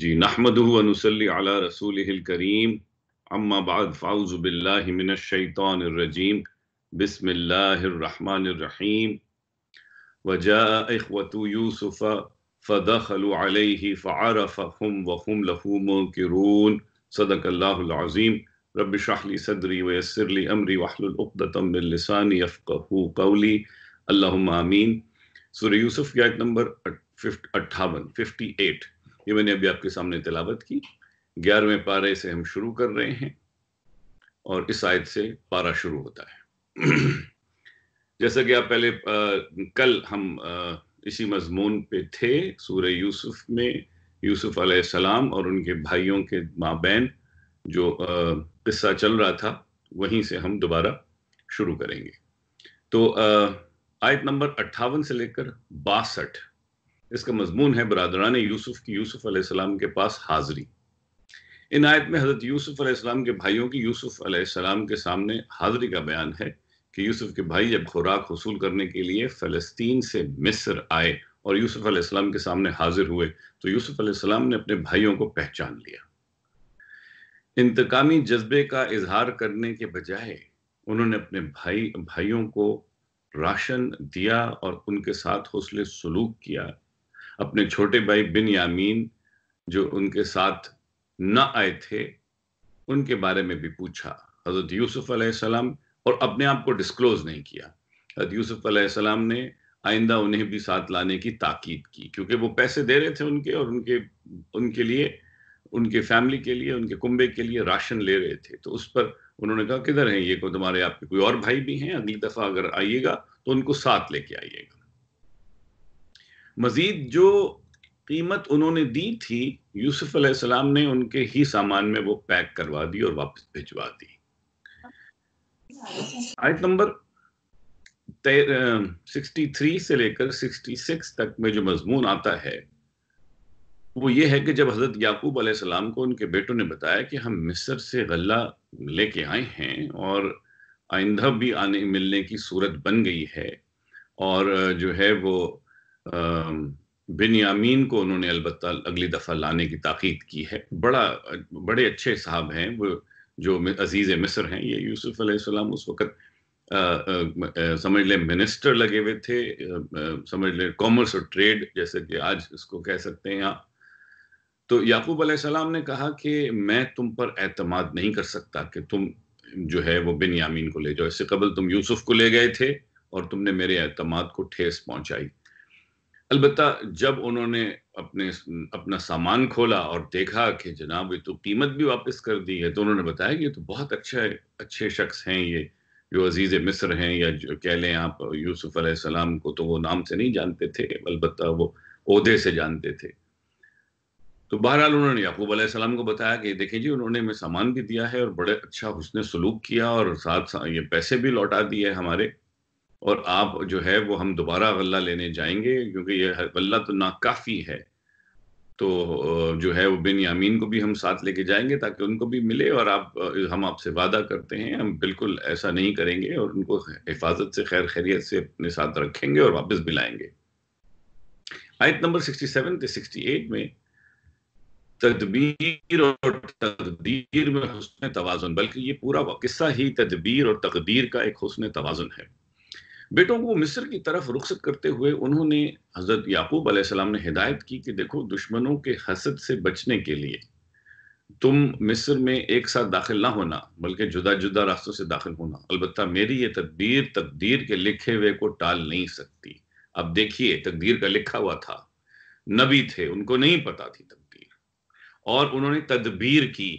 जी नहमदनसली रसूल करीम अम्माबाद फ़ाउज़बिल्लिमिनशैतरजीम बसमीम वजा अखवत यूसुफ़ फ़दखलि फ़ारफ़म वहम लहूमकिरून सदकल्लाज़ीम सदरी वसरली अमरी वाहलतमिलसानी सुर यूसुफ़ नंबर अट्ठावन फिफ्टी एट ये मैंने अभी आपके सामने तिलावत की ग्यारहवें पारे से हम शुरू कर रहे हैं और इस आयत से पारा शुरू होता है जैसा कि आप पहले आ, कल हम आ, इसी मजमून पे थे सूर्य यूसुफ में यूसुफ अलैहिस्सलाम और उनके भाइयों के बहन जो आ, किस्सा चल रहा था वहीं से हम दोबारा शुरू करेंगे तो आ, आयत नंबर अट्ठावन से लेकर बासठ इसका मजमून है बरदरान यूसुफ की यूसुफ अलैहिस्सलाम के पास हाजिरी इन आयत में हज़रत यूसुफ अलैहिस्सलाम के भाइयों की यूसुफ अलैहिस्सलाम के सामने हाजिरी का बयान है कि यूसुफ के भाई जब खुराक वसूल करने के लिए फ़लस्तीन से मिस्र आए और यूसुफ अलैहिस्सलाम के सामने हाजिर हुए तो यूसुफ अलैहिस्सलाम ने अपने भाइयों को पहचान लिया इंतकामी जज्बे का इजहार करने के बजाय उन्होंने अपने भाई भाइयों को राशन दिया और उनके साथ हौसले सलूक किया अपने छोटे भाई बिन यामीन जो उनके साथ न आए थे उनके बारे में भी पूछा हज़रत यूसुफ अलैहिस्सलाम और अपने आप को डिस्क्लोज नहीं किया हज़रत यूसुफ अलैहिस्सलाम ने आइंदा उन्हें भी साथ लाने की ताकीद की क्योंकि वो पैसे दे रहे थे उनके और उनके उनके लिए उनके फैमिली के लिए उनके कुंबे के लिए राशन ले रहे थे तो उस पर उन्होंने कहा किधर हैं ये को तुम्हारे आपके कोई और भाई भी हैं अगली दफ़ा अगर आइएगा तो उनको साथ लेके आइएगा मजीद जो कीमत उन्होंने दी थी यूसुफ अलैहिस्सलाम ने उनके ही सामान में वो पैक करवा दी और वापस भिजवा दी आयत नंबर 63 थ्री से लेकर 66 तक में जो मजमून आता है वो ये है कि जब हज़रत याकूब अलैहिस्सलाम को उनके बेटों ने बताया कि हम मिस्र से गल्ला लेके आए हैं और आइंदा भी आने मिलने की सूरत बन गई है और जो है वो बिन यामीन को उन्होंने अलबत् अगली दफ़ा लाने की ताकीद की है बड़ा बड़े अच्छे साहब हैं वो जो अजीज़ मिस्र हैं ये यूसुफ अलैहिस्सलाम उस वक़्त समझ लें मिनिस्टर लगे हुए थे आ, समझ लें कॉमर्स और ट्रेड जैसे कि आज इसको कह सकते हैं आप तो याकूब अलैहिस्सलाम ने कहा कि मैं तुम पर एतमाद नहीं कर सकता कि तुम जो है वो बिन यामीन को ले जाओ इससे कबल तुम यूसुफ को ले गए थे और तुमने मेरे अहतमाद को ठेस पहुंचाई अलबत् जब उन्होंने अपने अपना सामान खोला और देखा कि जनाब ये तो कीमत भी वापस कर दी है तो उन्होंने बताया कि ये तो बहुत अच्छा अच्छे शख्स हैं ये जो अजीज़ मिस्र हैं या जो कह लें आप यूसुफ अलैहिस्सलाम को तो वो नाम से नहीं जानते थे अलबत् वो अहदे से जानते थे तो बहरहाल उन्होंने याकूब अलैहिस्सलाम को बताया कि देखें जी उन्होंने हमें सामान भी दिया है और बड़े अच्छा उसने सलूक किया और साथ, साथ ये पैसे भी लौटा दिए हमारे और आप जो है वो हम दोबारा गल्ला लेने जाएंगे क्योंकि ये गल्ला तो नाकाफी है तो जो है वो बिन यामीन को भी हम साथ लेके जाएंगे ताकि उनको भी मिले और आप हम आपसे वादा करते हैं हम बिल्कुल ऐसा नहीं करेंगे और उनको हिफाजत से खैर खैरियत से अपने साथ रखेंगे और वापस भी लाएंगे आयत नंबर सिक्सटी सेवन से सिक्सटी एट में तदबीर और तकदीर में हसन तोज़ुन बल्कि ये पूरा किस्सा ही तदबीर और तकदीर का एक हसन तोज़ुन है बेटों को मिस्र की तरफ रुखसत करते हुए उन्होंने हज़रत याकूब आसमाम ने हिदायत की कि देखो दुश्मनों के हसद से बचने के लिए तुम मिस्र में एक साथ दाखिल ना होना बल्कि जुदा जुदा रास्तों से दाखिल होना अलबत् मेरी ये तकदीर तकदीर के लिखे हुए को टाल नहीं सकती अब देखिए तकदीर का लिखा हुआ था नबी थे उनको नहीं पता थी तकदीर और उन्होंने तदबीर की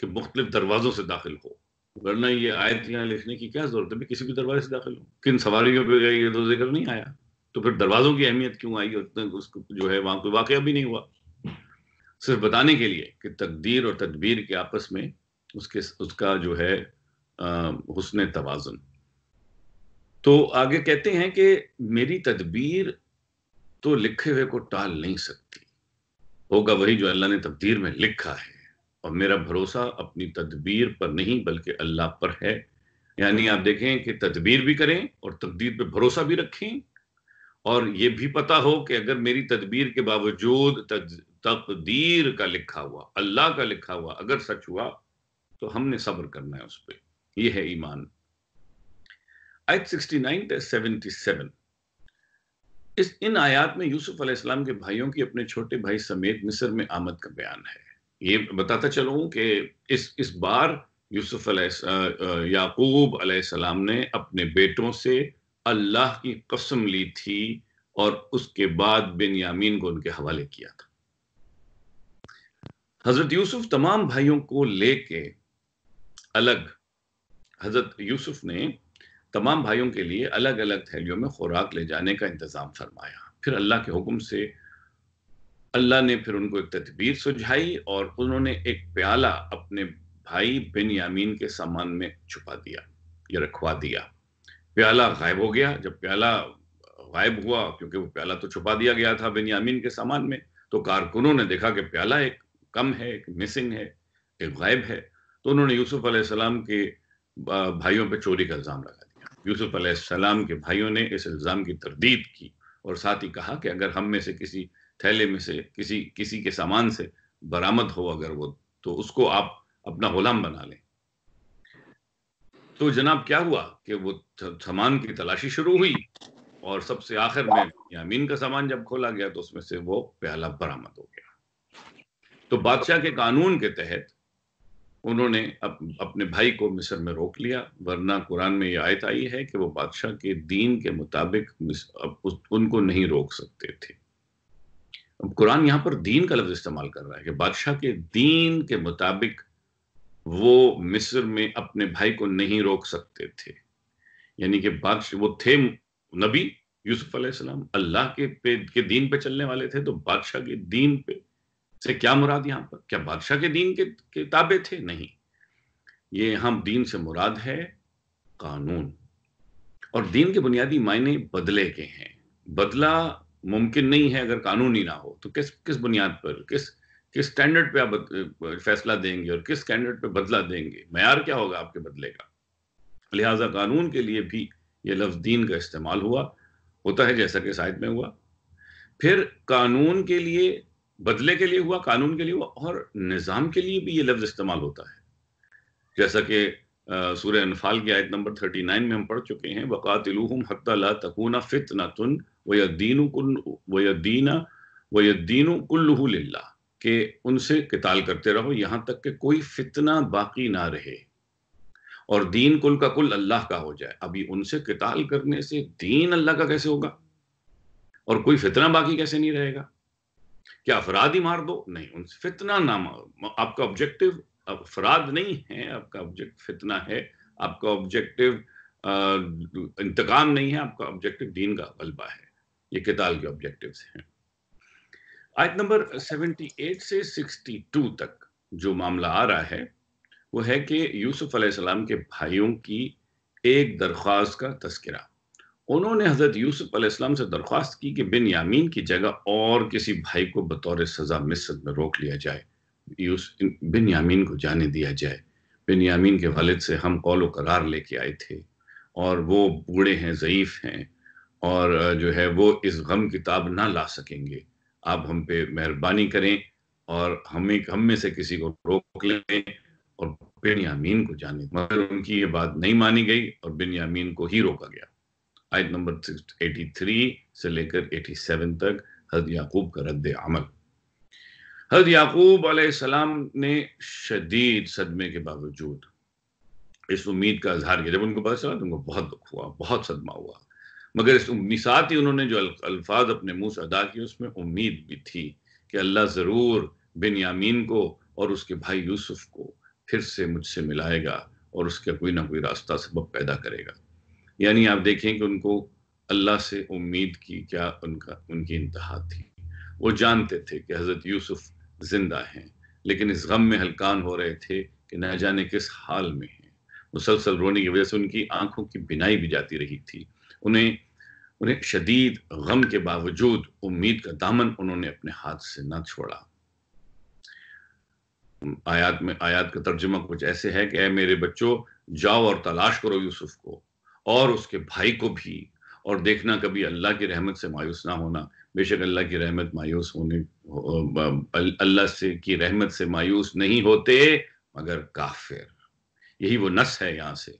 कि मुख्तलिफ दरवाज़ों से दाखिल हो वरना ये आयत यहाँ लिखने की क्या जरूरत है मैं किसी भी दरवाजे से दाखिल हूँ किन सवारियों पर ये तो जिक्र नहीं आया तो फिर दरवाजों की अहमियत क्यों आई और उसको जो है वहां कोई वाकया भी नहीं हुआ सिर्फ बताने के लिए कि तकदीर और तदबीर के आपस में उसके उसका जो है हुसन तोज़न तो आगे कहते हैं कि मेरी तदबीर तो लिखे हुए को टाल नहीं सकती होगा वही जो अल्लाह ने तकदीर में लिखा है और मेरा भरोसा अपनी तदबीर पर नहीं बल्कि अल्लाह पर है यानी आप देखें कि तदबीर भी करें और तकदीर पर भरोसा भी रखें और ये भी पता हो कि अगर मेरी तदबीर के बावजूद तकदीर का लिखा हुआ अल्लाह का लिखा हुआ अगर सच हुआ तो हमने सब्र करना है उस पर यह है ईमान आयत 69 77 इस इन आयात में यूसुफ अलैहिस्सलाम के भाइयों की अपने छोटे भाई समेत मिस्र में आमद का बयान है ये बताता चलूं कि इस इस बार यूसुफ याकूब सलाम ने अपने बेटों से अल्लाह की कसम ली थी और उसके बाद बिन यामीन को उनके हवाले किया था हजरत यूसुफ तमाम भाइयों को लेके अलग हजरत यूसुफ ने तमाम भाइयों के लिए अलग अलग थैलियों में खुराक ले जाने का इंतज़ाम फरमाया फिर अल्लाह के हुक्म से अल्लाह ने फिर उनको एक तदबीर सुझाई और उन्होंने एक प्याला अपने भाई बिन यामीन के सामान में छुपा दिया या रखवा दिया प्याला गायब हो गया जब प्याला गायब हुआ क्योंकि वो प्याला तो छुपा दिया गया था बिन यामीन के सामान में तो कारकुनों ने देखा कि प्याला एक कम है एक मिसिंग है एक गायब है तो उन्होंने यूसुफ अलैहिस्सलाम के भाइयों पर चोरी का इल्ज़ाम लगा दिया यूसुफ अलैहिस्सलाम के भाइयों ने इस इल्ज़ाम की तरदीद की और साथ ही कहा कि अगर हम में से किसी थैले में से किसी किसी के सामान से बरामद हो अगर वो तो उसको आप अपना गुलाम बना लें तो जनाब क्या हुआ कि वो सामान की तलाशी शुरू हुई और सबसे आखिर में यामीन का सामान जब खोला गया तो उसमें से वो प्याला बरामद हो गया तो बादशाह के कानून के तहत उन्होंने अप, अपने भाई को मिस्र में रोक लिया वरना कुरान में यह आयत आई है कि वो बादशाह के दीन के मुताबिक उनको नहीं रोक सकते थे कुरान यहां पर दीन का लफ्ज इस्तेमाल कर रहा है कि बादशाह के दीन के मुताबिक वो मिस्र में अपने भाई को नहीं रोक सकते थे यानी कि बादशाह वो थे नबी यूसुफ अलैहिस्सलाम अल्लाह के पे के दीन पे चलने वाले थे तो बादशाह के दीन पे से क्या मुराद यहाँ पर क्या बादशाह के दीन के, के ताबे थे नहीं ये हम दीन से मुराद है कानून और दीन के बुनियादी मायने बदले के हैं बदला मुमकिन नहीं है अगर कानूनी ना हो तो किस किस बुनियाद पर किस किस स्टैंडर्ड पे आप फैसला देंगे और किस स्टैंडर्ड पे बदला देंगे मैार क्या होगा आपके बदले का लिहाजा कानून के लिए भी ये लफ्ज दीन का इस्तेमाल हुआ होता है जैसा कि साहित में हुआ फिर कानून के लिए बदले के लिए हुआ कानून के लिए हुआ और निज़ाम के लिए भी ये लफ्ज़ इस्तेमाल होता है जैसा कि सूर्य अनफाल की आयत नंबर थर्टी नाइन में हम पढ़ चुके हैं बकातिलूहम हत्ता ला तकूना फितना तुन वयदीन वयदीन वयदीन कुल्लुल्ला के उनसे किताल करते रहो यहां तक कि कोई फितना बाकी ना रहे और दीन कुल का कुल अल्लाह का हो जाए अभी उनसे किताल करने से दीन अल्लाह का कैसे होगा और कोई फितना बाकी कैसे नहीं रहेगा क्या अफराद ही मार दो नहीं उनसे फितना ना आपका ऑब्जेक्टिव अफराद नहीं है आपका ऑब्जेक्ट फितना है आपका ऑब्जेक्टिव इंतकाम नहीं है आपका ऑब्जेक्टिव दीन का गलबा है ये किताल के ऑब्जेक्टिव्स हैं आयत नंबर 78 से 62 तक जो मामला आ रहा है वो है कि यूसुफ अलैहिस्सलाम के भाइयों की एक दरख्वास्त का तस्करा उन्होंने हज़रत यूसुफ अलैहिस्सलाम से दरख्वास्त की कि बिन यामीन की जगह और किसी भाई को बतौर सज़ा मिस्र में रोक लिया जाए बिन यामीन को जाने दिया जाए बिन यामीन के वालिद से हम कौल करार लेके आए थे और वो बूढ़े हैं ज़यीफ़ हैं और जो है वो इस गम किताब ना ला सकेंगे आप हम पे मेहरबानी करें और हमें हम में से किसी को रोक लें और यामीन को जाने मगर उनकी ये बात नहीं मानी गई और यामीन को ही रोका गया आयत नंबर 83 से लेकर 87 तक हज याकूब का रद्द अमल हज याकूब सलाम ने शदीद सदमे के बावजूद इस उम्मीद का इजहार किया जब उनको पता चला तो उनको बहुत दुख हुआ बहुत सदमा हुआ मगर इस मिसात ही उन्होंने जो अल्फाज अपने मुंह से अदा किए उसमें उम्मीद भी थी कि अल्लाह ज़रूर बिन यामीन को और उसके भाई यूसुफ को फिर से मुझसे मिलाएगा और उसका कोई ना कोई रास्ता सबब पैदा करेगा यानी आप देखें कि उनको अल्लाह से उम्मीद की क्या उनका उनकी इंतहा थी वो जानते थे कि हज़रत यूसुफ ज़िंदा हैं लेकिन इस गम में हलकान हो रहे थे कि न जाने किस हाल में हैं मुसलसल रोने की वजह से उनकी आंखों की बिनाई भी जाती रही थी उन्हें उन्हें शदीद गम के बावजूद उम्मीद का दामन उन्होंने अपने हाथ से ना छोड़ा आयात में आयात का तर्जुमा कुछ ऐसे है कि मेरे बच्चों जाओ और तलाश करो यूसुफ को और उसके भाई को भी और देखना कभी अल्लाह की रहमत से मायूस ना होना बेशक अल्लाह की रहमत मायूस होने अल्लाह से की रहमत से मायूस नहीं होते मगर काफिर यही वो नस है यहाँ से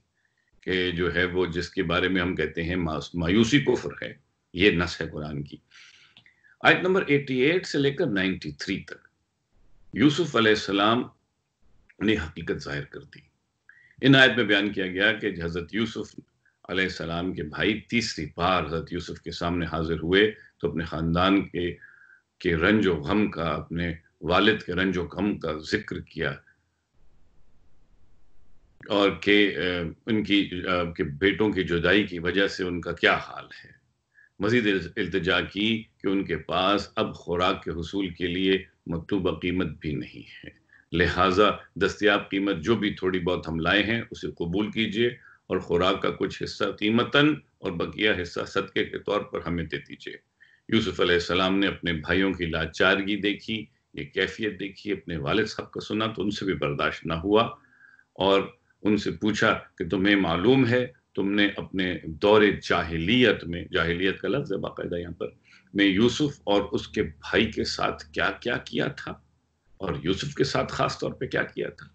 कि जो है वो जिसके बारे में हम कहते हैं मायूसी कुफर है ये नस है कुरान की आयत नंबर 88 से लेकर 93 तक यूसुफ अलैहिस्सलाम ने हकीकत जाहिर कर दी इन आयत में बयान किया गया कि हज़रत यूसुफ अलैहिस्सलाम के भाई तीसरी बार हज़रत यूसुफ के सामने हाजिर हुए तो अपने ख़ानदान के के रंज व गम का अपने वालिद के रंज गम का जिक्र किया और के उनकी के बेटों की जुदाई की वजह से उनका क्या हाल है मजीद इल्तजा की कि उनके पास अब खुराक के हसूल के लिए मकतूबा कीमत भी नहीं है लिहाजा दस्तियाब कीमत जो भी थोड़ी बहुत हम लाए हैं उसे कबूल कीजिए और खुराक का कुछ हिस्सा कीमतन और बकिया हिस्सा सदक़े के तौर पर हमें दे दीजिए यूसुफ अलैहिस्सलाम ने अपने भाइयों की लाचारगी देखी ये कैफियत देखी अपने वालिद साहब का सुना तो उनसे भी बर्दाश्त ना हुआ और उनसे पूछा कि तुम्हें मालूम है तुमने अपने दौरे जाहिलियत में जाहिलियत का लफ्ज़ है बाकायदा यहाँ पर में यूसुफ और उसके भाई के साथ क्या क्या किया था और यूसुफ के साथ ख़ास तौर पे क्या किया था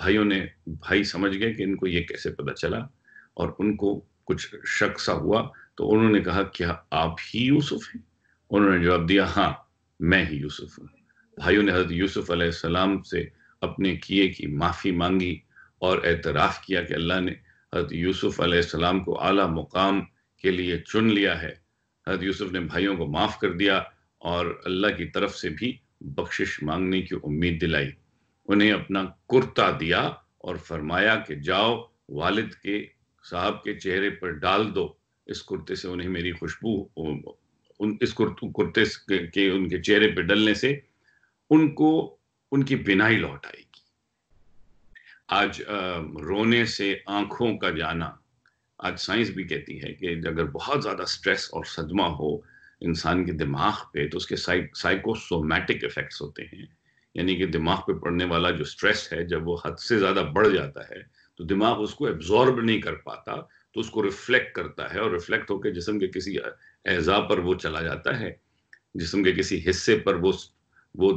भाइयों ने भाई समझ गए कि इनको ये कैसे पता चला और उनको कुछ शक सा हुआ तो उन्होंने कहा क्या आप ही यूसुफ हैं उन्होंने जवाब दिया हाँ मैं ही यूसुफ हूँ भाइयों ने हजरत यूसुफ अलैहिस्सलाम से अपने किए की माफ़ी मांगी और एतराफ़ किया कि अल्लाह ने हजरत यूसुफ़ आसमाम को अला मुकाम के लिए चुन लिया है हजरत यूसुफ ने भाइयों को माफ़ कर दिया और अल्लाह की तरफ से भी बख्शिश मांगने की उम्मीद दिलाई उन्हें अपना कुर्ता दिया और फरमाया कि जाओ वालिद के साहब के चेहरे पर डाल दो इस कुर्ते से उन्हें मेरी खुशबू उन इस कुर्ते के उनके चेहरे पर डलने से उनको उनकी बिनाई लौट आई आज रोने से आंखों का जाना आज साइंस भी कहती है कि अगर बहुत ज़्यादा स्ट्रेस और सदमा हो इंसान के दिमाग पे तो उसके साइकोसोमैटिक इफ़ेक्ट्स होते हैं यानी कि दिमाग पे पड़ने वाला जो स्ट्रेस है जब वो हद से ज़्यादा बढ़ जाता है तो दिमाग उसको एब्जॉर्ब नहीं कर पाता तो उसको रिफ्लेक्ट करता है और रिफ्लेक्ट होकर जिसम के किसी एज़ा पर वो चला जाता है जिसम के किसी हिस्से पर वो वो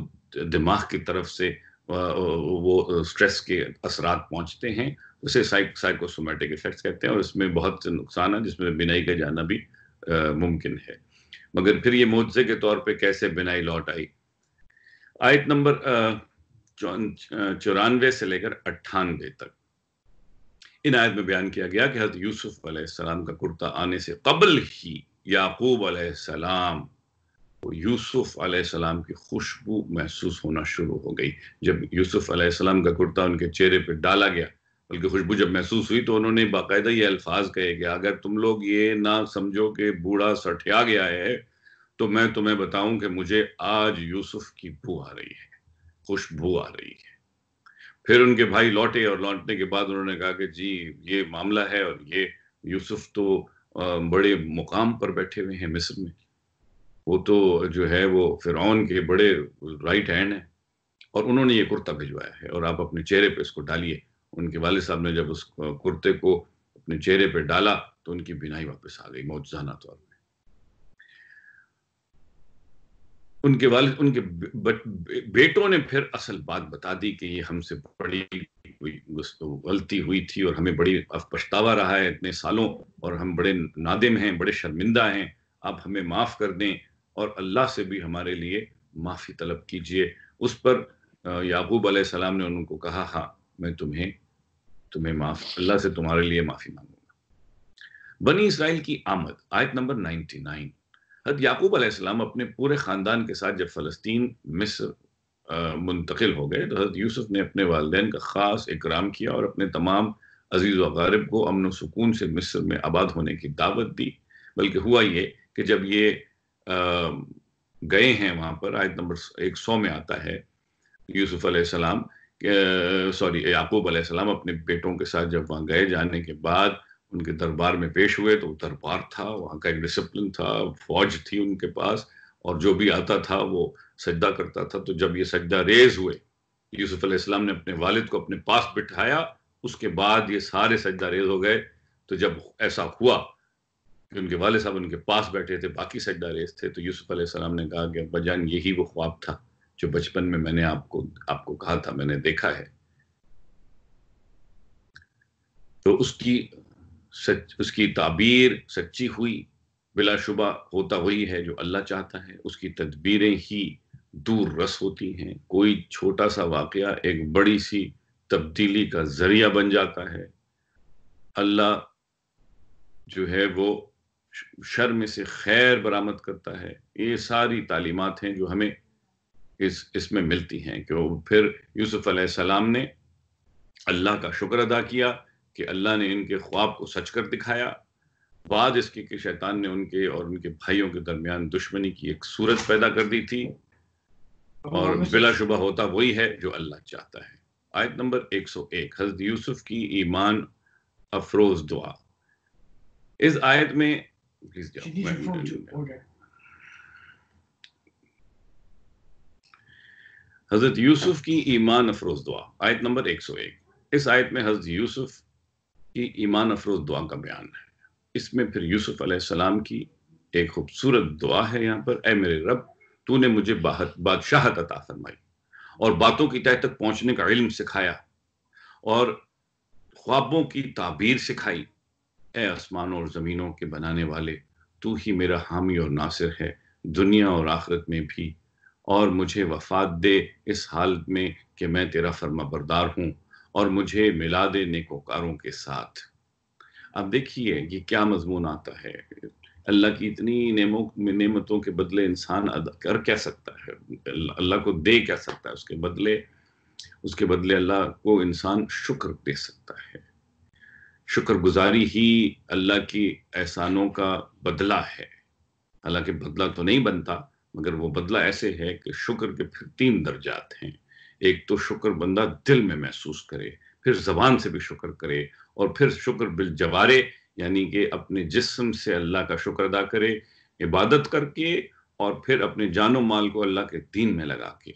दिमाग की तरफ से वो स्ट्रेस के असरात पहुंचते हैं उसे साइक साइकोसोमेटिक इफेक्ट्स कहते हैं और इसमें बहुत नुकसान है जिसमें बिनाई का जाना भी मुमकिन है मगर फिर ये मुआवजे के तौर पे कैसे बिनाई लौट आई आयत नंबर चौरानवे से लेकर अट्ठानवे तक इन आयत में बयान किया गया कि हजरत यूसुफ सलाम का कुर्ता आने से कबल ही याकूब सलाम को यूसुफ अलैहिस्सलाम की खुशबू महसूस होना शुरू हो गई जब यूसुफ अलैहिस्सलाम का कुर्ता उनके चेहरे पर डाला गया बल्कि खुशबू जब महसूस हुई तो उन्होंने बाकायदा ये अल्फाज कहे गया अगर तुम लोग ये ना समझो कि बूढ़ा सठिया गया है तो मैं तुम्हें बताऊं कि मुझे आज यूसुफ की बू आ रही है खुशबू आ रही है फिर उनके भाई लौटे और लौटने के बाद उन्होंने कहा कि जी ये मामला है और ये यूसुफ तो बड़े मुकाम पर बैठे हुए हैं मिस्र में वो तो जो है वो फिरौन के बड़े राइट हैंड है और उन्होंने ये कुर्ता भिजवाया है और आप अपने चेहरे पे इसको डालिए उनके वाले साहब ने जब उस कुर्ते को अपने चेहरे पे डाला तो उनकी बिनाई वापस आ गई मौजाना तौर तो पर उनके वाले उनके बेटों ने फिर असल बात बता दी कि ये हमसे बड़ी गलती हुई थी और हमें बड़ी पछतावा रहा है इतने सालों और हम बड़े नादिम हैं बड़े शर्मिंदा हैं आप हमें माफ कर दें और अल्लाह से भी हमारे लिए माफ़ी तलब कीजिए उस पर याकूब सलाम ने उनको कहा हाँ मैं तुम्हें तुम्हें माफ अल्लाह से तुम्हारे लिए माफ़ी मांगूंगा बनी इसराइल की आमद आयत नंबर 99 हद याकूब अलैहिस्सलाम अपने पूरे ख़ानदान के साथ जब फ़लस्तीन मिस्र मुंतकिल हो गए तो हजरत यूसुफ ने अपने वालदेन का ख़ास इकराम किया और अपने तमाम अजीज़ वगारब को अमन सुकून से मिस्र में आबाद होने की दावत दी बल्कि हुआ ये कि जब ये गए हैं वहां पर आयत नंबर एक सौ में आता है यूसुफ अलैहिस्सलाम सॉरी याकूब अलैहिस्सलाम अपने बेटों के साथ जब वहां गए जाने के बाद उनके दरबार में पेश हुए तो दरबार था वहाँ का एक डिसिप्लिन था फौज थी उनके पास और जो भी आता था वो सजदा करता था तो जब ये सजदा रेज हुए यूसुफ अलैहिस्सलाम ने अपने वालिद को अपने पास बिठाया उसके बाद ये सारे सजदा रेज हो गए तो जब ऐसा हुआ कि उनके वाले साहब उनके पास बैठे थे बाकी सजदा रेस थे तो यूसुफ सलाम ने कहा कि अब्बा जान यही वो ख्वाब था जो बचपन में मैंने आपको आपको कहा था मैंने देखा है तो उसकी सच उसकी ताबीर सच्ची हुई बिलाशुबा होता वही है जो अल्लाह चाहता है उसकी तदबीरें ही दूर रस होती हैं कोई छोटा सा वाक़ एक बड़ी सी तब्दीली का जरिया बन जाता है अल्लाह जो है वो शर में से खैर बरामद करता है ये सारी तालीमत हैं जो हमें इस इसमें मिलती हैं कि फिर यूसुफ सलाम ने अल्लाह का शुक्र अदा किया कि अल्लाह ने इनके ख्वाब को सच कर दिखाया बाद इसके कि शैतान ने उनके और उनके भाइयों के दरमियान दुश्मनी की एक सूरत पैदा कर दी थी और बिलाशुबा होता वही है जो अल्लाह चाहता है आयत नंबर 101 हजरत यूसुफ की ईमान अफरोज दुआ इस आयत में Please जाओ. You need to order. हजरत यूसुफ की ईमान अफरोज दुआ आयत नंबर 101 इस आयत में हजरत यूसुफ की ईमान अफरोज दुआ का बयान है इसमें फिर यूसुफ अलैहिस्सलाम की एक खूबसूरत दुआ है यहाँ पर ए मेरे रब ने मुझे बादशाह अता फरमाई और बातों की तह तक पहुँचने का इल्म सिखाया और ख्वाबों की ताबीर सिखाई ए आसमान और ज़मीनों के बनाने वाले तू ही मेरा हामी और नासिर है दुनिया और आखिरत में भी और मुझे वफात दे इस हालत में कि मैं तेरा फर्मा बरदार हूँ और मुझे मिला दे नेकोकारों के साथ अब देखिए ये क्या मजमून आता है अल्लाह की इतनी नेमों नेमतों के बदले इंसान अदा कर क्या सकता है अल्लाह को दे क्या सकता है उसके बदले उसके बदले अल्लाह को इंसान शुक्र दे सकता है शुक्रगुजारी ही अल्लाह की एहसानों का बदला है हालांकि बदला तो नहीं बनता मगर वो बदला ऐसे है कि शुक्र के फिर तीन दर्जात हैं एक तो शुक्र बंदा दिल में महसूस करे फिर जबान से भी शुक्र करे और फिर शुक्र बिल जवारे यानी कि अपने जिस्म से अल्लाह का शुक्र अदा करे इबादत करके और फिर अपने जानो माल को अल्लाह के दीन में लगा के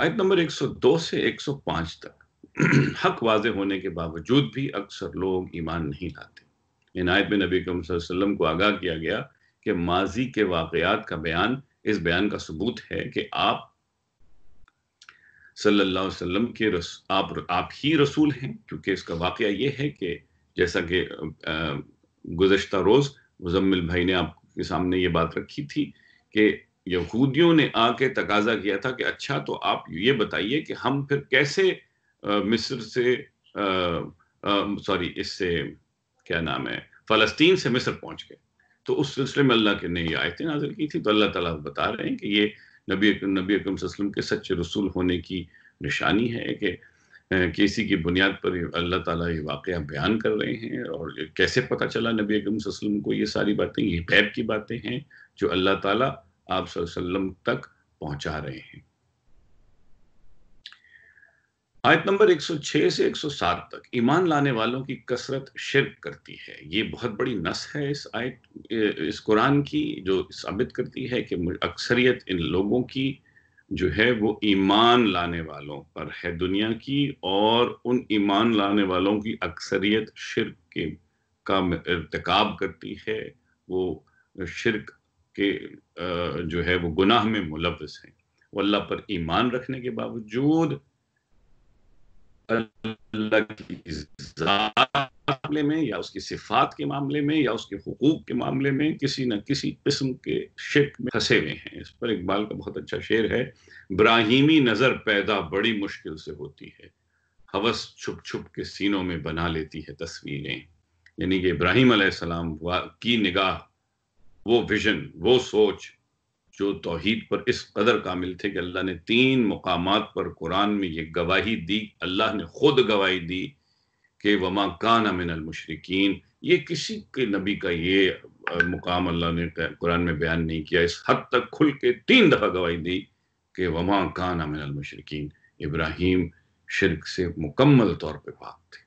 आयत नंबर 102 से 105 तक हक वाज होने के बावजूद भी अक्सर लोग ईमान नहीं लाते इनायत में नबी कम वसल्लम को आगाह किया गया कि माजी के वाकयात का बयान इस बयान का सबूत है कि आप सल्लल्लाहु अलैहि वसल्लम के रस, आप आप ही रसूल हैं क्योंकि इसका वाक़ ये है कि जैसा कि गुज्त रोज़ मुजम्मिल भाई ने आपके सामने ये बात रखी थी कि यहूदियों ने आके तकाजा किया था कि अच्छा तो आप ये बताइए कि हम फिर कैसे मिस्र से सॉरी इससे क्या नाम है फलस्तीन से मिस्र पहुंच गए तो उस सिलसिले में अल्लाह के ने ये आयतें नाजिल की थी तो अल्लाह ताला बता रहे हैं कि ये नबी नबी अकरम के सच्चे रसूल होने की निशानी है कि किसी की बुनियाद पर अल्लाह ताला ये वाक़ बयान कर रहे हैं और कैसे पता चला नबी अकरम को ये सारी बातें ये गैब की बातें हैं जो अल्लाह ताला आप वसल्लम तक पहुंचा रहे हैं आयत नंबर 106 से 107 तक ईमान लाने वालों की कसरत शिरक करती है ये बहुत बड़ी नस है इस आयत इस कुरान की जो साबित करती है कि अक्सरियत इन लोगों की जो है वो ईमान लाने वालों पर है दुनिया की और उन ईमान लाने वालों की अक्सरियत शिरक के का इरतकब करती है वो शिरक के जो है वो गुनाह में मुलवस हैं अल्लाह पर ईमान रखने के बावजूद अलग में या उसकी सिफात के मामले में या उसके हकूक के मामले में किसी न किसी किस्म के शिक में फंसे हुए हैं इस पर इकबाल का बहुत अच्छा शेर है ब्राहिमी नज़र पैदा बड़ी मुश्किल से होती है हवस छुप छुप के सीनों में बना लेती है तस्वीरें यानी कि इब्राहिम की निगाह वो विजन वो सोच जो तोहद पर इस कदर कामिल थे कि अल्लाह ने तीन मकाम पर कुरान में ये गवाही दी अल्लाह ने खुद गवाही दी कि वमा कान अमिनमशरकिन ये किसी के नबी का ये मुकाम अल्लाह ने कुरान में बयान नहीं किया इस हद तक खुल के तीन दफ़ा गवाही दी कि वमा कान अमिनमशरकिन इब्राहिम शिरक से मुकम्मल तौर पर पाक थे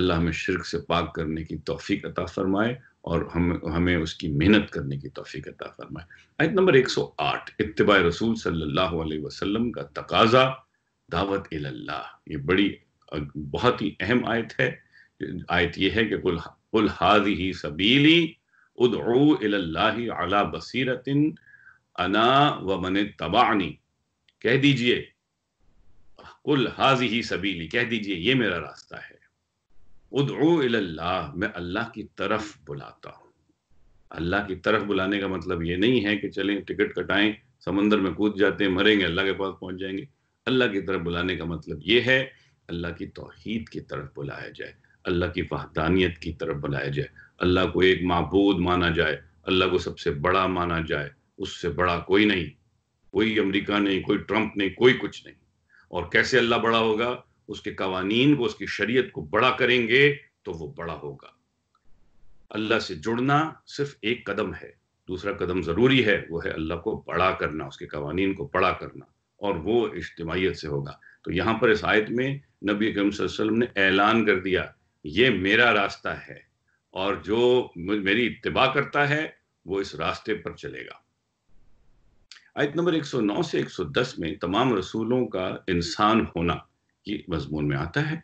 अल्लाह में शिरक से पाक करने की तोफ़ी अता फरमाए और हम हमें उसकी मेहनत करने की तोफ़ी अता फरमाए आयत नंबर 108 इत्तबा रसूल सल्लल्लाहु अलैहि वसल्लम का तकाजा दावत अल्लाह ये बड़ी बहुत ही अहम आयत है आयत ये है कि कुल हाजी ही सबीली इल्लाही अला बसीरतिन अना व मन तबानी कह दीजिए कुल हाजी ही सबीली कह दीजिए ये मेरा रास्ता है उदो अल्लाह मैं अल्लाह की तरफ बुलाता हूँ अल्लाह की तरफ बुलाने का मतलब ये नहीं है कि चलें टिकट कटाएं समंदर में कूद जाते हैं मरेंगे अल्लाह के पास पहुंच जाएंगे अल्लाह की तरफ बुलाने का मतलब ये है अल्लाह की तोहहीद की तरफ बुलाया जाए अल्लाह की वहदानियत की तरफ बुलाया जाए अल्लाह को एक महबूद माना जाए अल्लाह को सबसे बड़ा माना जाए उससे बड़ा कोई नहीं कोई अमेरिका नहीं कोई ट्रंप नहीं कोई कुछ नहीं और कैसे अल्लाह बड़ा होगा उसके कवानीन को उसकी शरीयत को बड़ा करेंगे तो वो बड़ा होगा अल्लाह से जुड़ना सिर्फ एक कदम है दूसरा कदम ज़रूरी है वो है अल्लाह को बड़ा करना उसके कवानीन को बड़ा करना और वो इज्तमाहीत से होगा तो यहाँ पर इस आयत में नबी करीम ने ऐलान कर दिया ये मेरा रास्ता है और जो मेरी इतबा करता है वो इस रास्ते पर चलेगा आयत नंबर 109 से 110 में तमाम रसूलों का इंसान होना के मजमून में आता है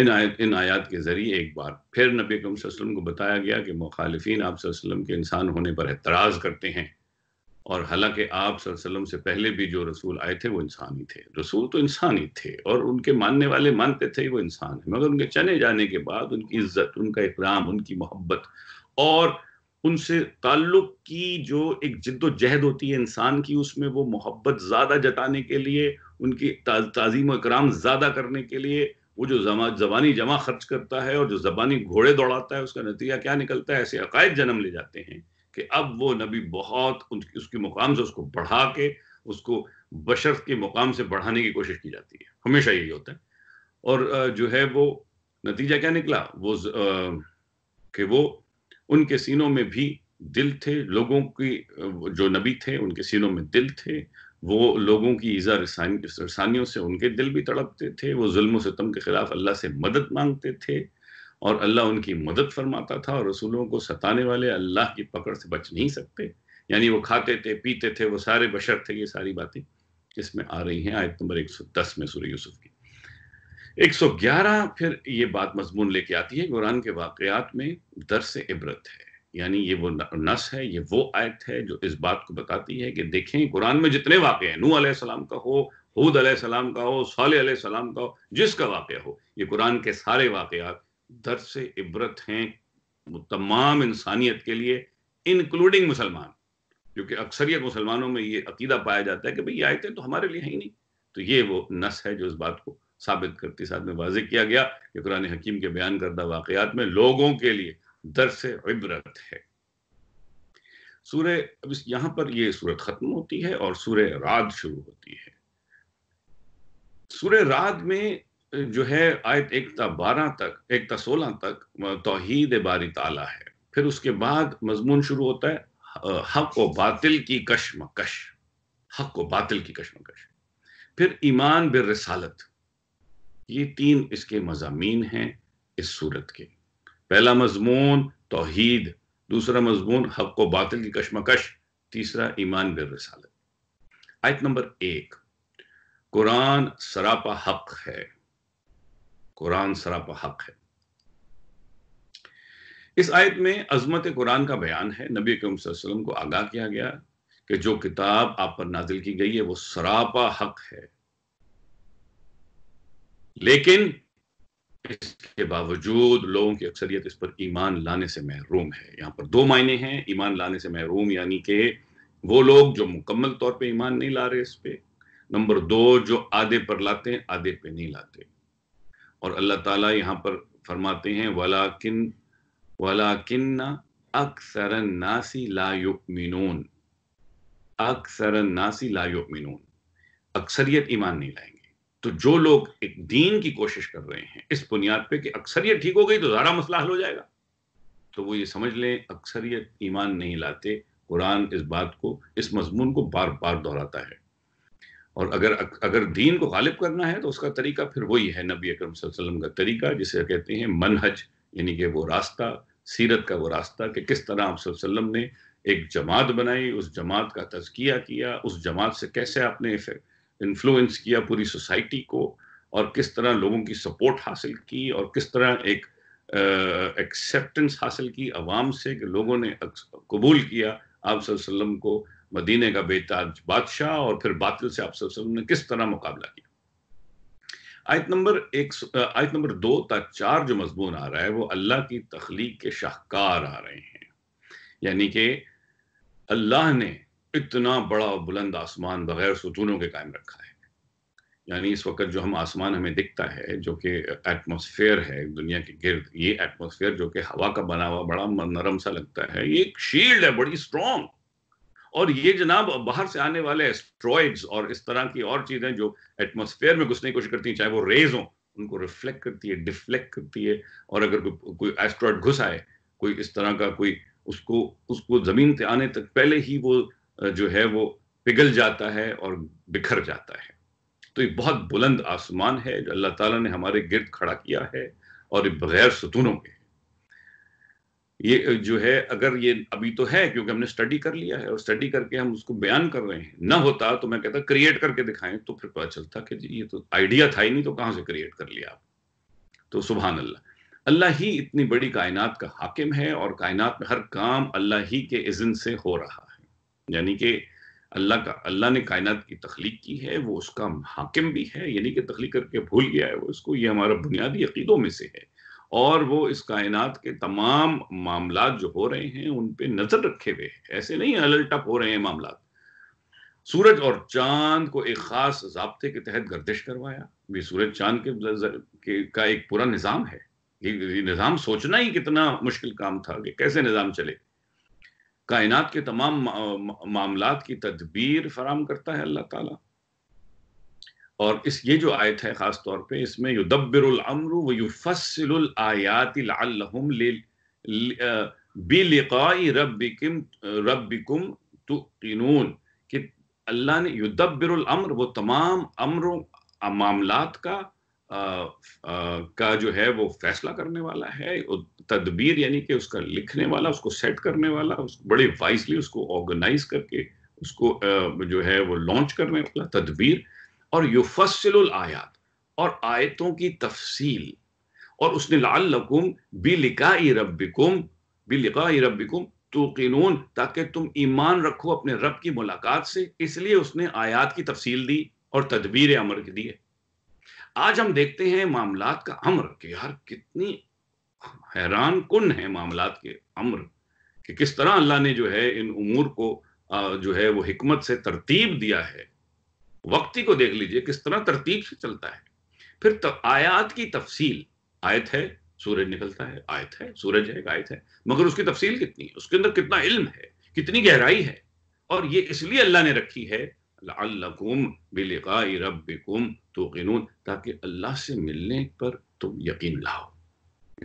इन आयत इन आयात के ज़रिए एक बार फिर नबी वसल्लम को बताया गया कि मुखालफिन आप वसल्लम के इंसान होने पर एतराज़ करते हैं और हालांकि आप वसल्लम से पहले भी जो रसूल आए थे वो इंसान ही थे रसूल तो इंसान ही थे और उनके मानने वाले मानते थे वो इंसान है मगर उनके चले जाने के बाद उनकी इज्जत उनका इकराम उनकी मोहब्बत और उनसे ताल्लुक की जो एक जिद्दोजहद होती है इंसान की उसमें वो मोहब्बत ज़्यादा जताने के लिए उनकी ताजीम कराम ज़्यादा करने के लिए वो जो जमा जबानी जमा खर्च करता है और जो जबानी घोड़े दौड़ाता है उसका नतीजा क्या निकलता है ऐसे अकायद जन्म ले जाते हैं कि अब वो नबी बहुत उसके मुकाम से उसको बढ़ा के उसको बशर के मुकाम से बढ़ाने की कोशिश की जाती है हमेशा यही होता है और जो है वो नतीजा क्या निकला वो कि वो उनके सीनों में भी दिल थे लोगों की जो नबी थे उनके सीनों में दिल थे वो लोगों की ईज़ा रसानी रसानियों से उनके दिल भी तड़पते थे वो जुल्म सितम के ख़िलाफ़ अल्लाह से मदद मांगते थे और अल्लाह उनकी मदद फरमाता था और रसूलों को सताने वाले अल्लाह की पकड़ से बच नहीं सकते यानी वो खाते थे पीते थे वो सारे बशर थे ये सारी बातें इसमें आ रही हैं आयत नंबर 110 में सूर्य यूसुफ की 111 फिर ये बात मजमून लेके आती है कुरान के वाकयात में दर से इबरत है यानी ये वो नस है ये वो आयत है जो इस बात को बताती है कि देखें कुरान में जितने वाक़ हैं नू आसमाम का हो हूद आसमाम का हो साल सलाम का हो जिसका वाक़ हो ये कुरान के सारे वाक़ात दर से इबरत हैं तमाम इंसानियत के लिए इंक्लूडिंग मुसलमान क्योंकि अक्सरियत मुसलमानों में ये अकीदा पाया जाता है कि भाई ये आयतें तो हमारे लिए है ही नहीं तो ये वो नस है जो इस बात को साबित करती साथ में वाजे किया गया कि कुरान हकीम के बयान करदा वाकयात में लोगों के लिए दरस इबरत है सूर्य अब इस पर यह सूरत खत्म होती है और सूर्य रात शुरू होती है सूर्य रात में जो है आयत एकता बारह तक एकता सोलह तक तोहहीद बारी ताला है फिर उसके बाद मजमून शुरू होता है हक व बातिल की कश्मकश हक व बातिल की कशमकश फिर ईमान बिर रसालत ये तीन इसके मजामी हैं इस सूरत के पहला मजमून तोहद दूसरा मजमून हक व बातिल की कशमकश तीसरा ईमान बिर रसाल आयत नंबर एक कुरान सरापा हक है कुरान सरापा हक है इस आयत में अजमत कुरान का बयान है नबी वसल्लम को आगाह किया गया कि जो किताब आप पर नाजिल की गई है वो सरापा हक है लेकिन इसके बावजूद लोगों की अक्सरियत इस पर ईमान लाने से महरूम है यहाँ पर दो मायने हैं ईमान लाने से महरूम यानी कि वो लोग जो मुकम्मल तौर पे ईमान नहीं ला रहे इस पे नंबर दो जो आधे पर लाते हैं आधे पे नहीं लाते और अल्लाह ताला यहाँ पर फरमाते हैं वाला किन वाला किन्ना अक्सर नासी मिनून अक्सर नासी मिनून अक्सरियत ईमान नहीं लाएंगे तो जो लोग एक दीन की कोशिश कर रहे हैं इस बुनियाद पे कि अक्सरियत ठीक हो गई तो ज़्यादा मसला हल हो जाएगा तो वो ये समझ लें अक्सरियत ईमान नहीं लाते कुरान इस बात को इस मजमून को बार बार दोहराता है और अगर अगर दीन को गालिब करना है तो उसका तरीका फिर वही है नबी अकरम वसल्लम का तरीका जिसे कहते हैं मनहज यानी कि वो रास्ता सीरत का वो रास्ता कि किस तरह आप वसल्लम ने एक जमात बनाई उस जमात का तजकिया किया उस जमात से कैसे आपने इन्फ्लुएंस किया पूरी सोसाइटी को और किस तरह लोगों की सपोर्ट हासिल की और किस तरह एक एक्सेप्टेंस हासिल की आवाम से कि लोगों ने कबूल किया आप सल्लम को मदीने का बेताज बादशाह और फिर बातिल से आप सल्लम ने किस तरह मुकाबला किया आयत नंबर एक आयत नंबर दो तक चार जो मजमून आ रहा है वो अल्लाह की तख्लीक के शाहकार आ रहे हैं यानी कि अल्लाह ने इतना बड़ा और बुलंद आसमान बगैर सुतूनों के कायम रखा है यानी इस वक्त जो हम आसमान हमें दिखता है जो कि एटमोसफेयर है दुनिया के गिर्द ये एटमोसफेयर जो कि हवा का बना हुआ बड़ा नरम सा लगता है ये एक शील्ड है बड़ी स्ट्रॉन्ग और ये जनाब बाहर से आने वाले एस्ट्रॉइड्स और इस तरह की और चीज़ें जो एटमोसफेयर में घुसने की कोशिश करती हैं चाहे वो रेज हो उनको रिफ्लेक्ट करती है डिफ्लेक्ट करती है और अगर कोई एस्ट्रॉयड घुस आए कोई इस तरह का कोई उसको उसको ज़मीन पे आने तक पहले ही वो जो है वो पिघल जाता है और बिखर जाता है तो ये बहुत बुलंद आसमान है जो अल्लाह ताला ने हमारे गिर्द खड़ा किया है और ये बगैर सुतूनों के ये जो है अगर ये अभी तो है क्योंकि हमने स्टडी कर लिया है और स्टडी करके हम उसको बयान कर रहे हैं ना होता तो मैं कहता क्रिएट करके दिखाएं तो फिर पता चलता कि ये तो आइडिया था ही नहीं तो कहाँ से क्रिएट कर लिया आप तो सुबहान अल्लाह अल्लाह ही इतनी बड़ी कायनात का हाकिम है और कायनात में हर काम अल्लाह ही के इज़न से हो रहा है यानी कि अल्लाह का अल्लाह ने कायनात की तख्लीक की है वो उसका हाकिम भी है यानी कि तख्लीक करके भूल गया है वो इसको ये हमारा बुनियादी अकीदों में से है और वो इस कायनात के तमाम मामला जो हो रहे हैं उन पर नजर रखे हुए हैं ऐसे नहीं अलटप हो रहे हैं मामला सूरज और चांद को एक खास जबते के तहत गर्दिश करवाया ये सूरज चांद के, के का एक पूरा निज़ाम है ये निज़ाम सोचना ही कितना मुश्किल काम था कि कैसे निज़ाम चले कायनात के तमाम मामला की तदबीर फराम करता है अल्लाह ताला और इस ये जो आयत है ख़ास तौर पे इसमें युद्बिर व रबिकम रबिकुम तुनून कि अल्लाह ने युद्बिर वो तमाम अमरों मामला का का जो है वो फैसला करने वाला है तदबीर यानी कि उसका लिखने वाला उसको सेट करने वाला उसको बड़े वाइसली उसको ऑर्गेनाइज करके उसको जो है वो लॉन्च करने वाला तदबीर और युफसल आयात और आयतों की तफसील और उसने लाल लकुम बी रब्बिकुम बिलिकाई रब्बिकुम तो किनून ताकि तुम ईमान रखो अपने रब की मुलाकात से इसलिए उसने आयात की तफसील दी और तदबीर अमर दी है आज हम देखते हैं मामला का अम्र कि यार कितनी हैरान कन है मामलात के अम्र कि किस तरह अल्लाह ने जो है इन उमूर को जो है वो हमत से तरतीब दिया है वक्ती को देख लीजिए किस तरह तरतीब से चलता है फिर तो आयात की तफसील आयत है सूरज निकलता है आयत है सूरज है आयत है मगर उसकी तफसील कितनी है उसके अंदर कितना इल्म है कितनी गहराई है और ये इसलिए अल्लाह ने रखी है तो गिनून ताकि अल्लाह से मिलने पर तुम यकीन लाओ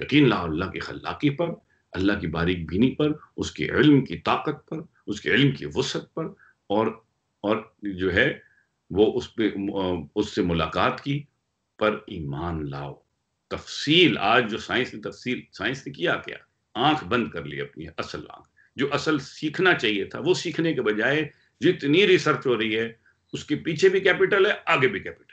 यकीन लाओ अल्लाह की खल्लाकी पर अल्लाह की बारीक बीनी पर उसके इल्म की ताकत पर उसके इल्म की वसत पर और और जो है वो उस पर उससे मुलाकात की पर ईमान लाओ तफसील आज जो साइंस ने तफसील साइंस ने किया क्या आंख बंद कर ली अपनी असल आंख जो असल सीखना चाहिए था वो सीखने के बजाय जितनी रिसर्च हो रही है उसके पीछे भी कैपिटल है आगे भी कैपिटल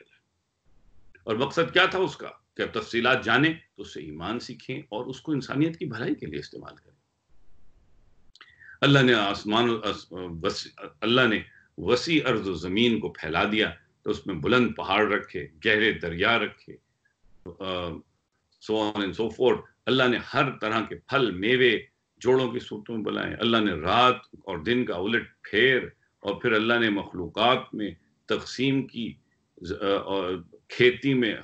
और मकसद क्या था उसका कि अब तफसीलात जाने तो उससे ईमान सीखें और उसको इंसानियत की भलाई के लिए इस्तेमाल करें अल्लाह ने आसमान अल्लाह ने वसी अर्ज ज़मीन को फैला दिया तो उसमें बुलंद पहाड़ रखे गहरे दरिया रखे so on and so forth Allah ने हर तरह के फल मेवे जोड़ों की सूरतों में बुलाए अल्लाह ने रात और दिन का उलट फेर और फिर अल्लाह ने मखलूक में तकसीम की खेती में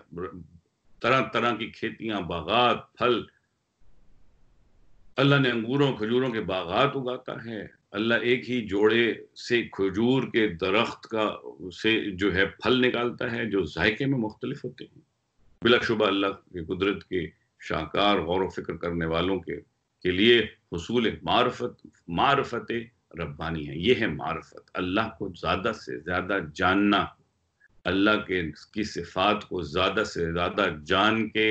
तरह तरह की खेतियां बागात फल अल्लाह ने अंगूरों खजूरों के बागात उगाता है अल्लाह एक ही जोड़े से खजूर के दरख्त का से जो है फल निकालता है जो जायके में मुख्तलिफ होते हैं बिलाशुबा अल्लाह के कुदरत के शाहकार गौर वफिक्र फिक्र करने वालों के के लिए हसूल मारफत मारफत रब्बानी है ये है मारफत अल्लाह को ज़्यादा से ज़्यादा जानना अल्लाह के की सिफात को ज़्यादा से ज़्यादा जान के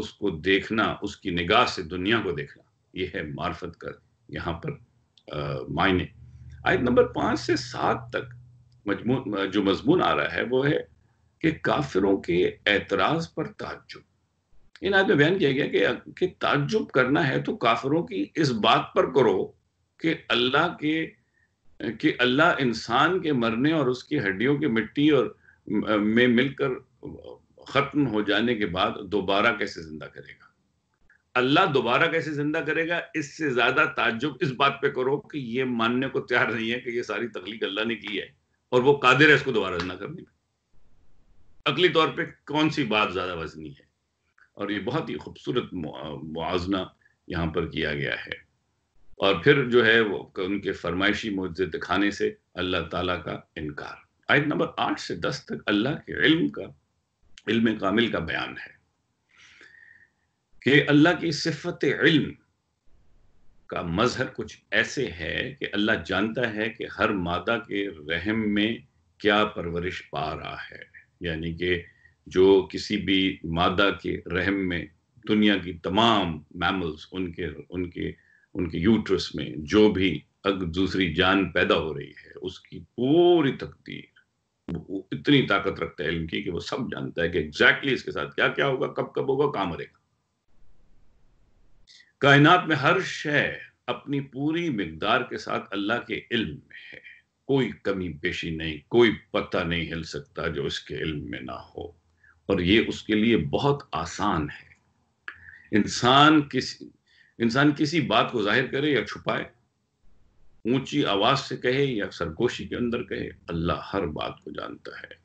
उसको देखना उसकी निगाह से दुनिया को देखना यह है मार्फत का यहाँ पर मायने आयत नंबर पांच से सात तक जो मजमून आ रहा है वो है कि काफिरों के एतराज़ पर ताज्जुब इन आयत में बयान किया गया कि, कि ताज्जुब करना है तो काफिरों की इस बात पर करो कि अल्लाह के कि अल्लाह इंसान के मरने और उसकी हड्डियों की मिट्टी और में मिलकर खत्म हो जाने के बाद दोबारा कैसे जिंदा करेगा अल्लाह दोबारा कैसे जिंदा करेगा इससे ज्यादा ताज्जुब इस बात पे करो कि ये मानने को तैयार नहीं है कि ये सारी तकलीफ अल्लाह ने की है और वो कादिर है इसको दोबारा जिंदा करने में अकली तौर पे कौन सी बात ज्यादा वजनी है और ये बहुत ही खूबसूरत मुआजना यहाँ पर किया गया है और फिर जो है वो उनके फरमाइशी मुझे दिखाने से अल्लाह तला का इनकार आयत नंबर आठ से दस तक अल्लाह के इल्म का इल्म कामिल का बयान है कि अल्लाह की सिफत इल्म का मजहर कुछ ऐसे है कि अल्लाह जानता है कि हर मादा के रहम में क्या परवरिश पा रहा है यानी कि जो किसी भी मादा के रहम में दुनिया की तमाम मैमल्स उनके उनके उनके यूट्रस में जो भी अग दूसरी जान पैदा हो रही है उसकी पूरी तकदीर इतनी ताकत रखता है इनकी कि वो सब जानता है कि एग्जैक्टली इसके साथ क्या क्या होगा कब कब होगा कहाँ मरेगा कायनात में हर शय अपनी पूरी मकदार के साथ अल्लाह के इल्म में है कोई कमी पेशी नहीं कोई पता नहीं हिल सकता जो इसके इल्म में ना हो और ये उसके लिए बहुत आसान है इंसान किसी इंसान किसी बात को जाहिर करे या छुपाए ऊंची आवाज से कहे या सरगोशी के अंदर कहे अल्लाह हर बात को जानता है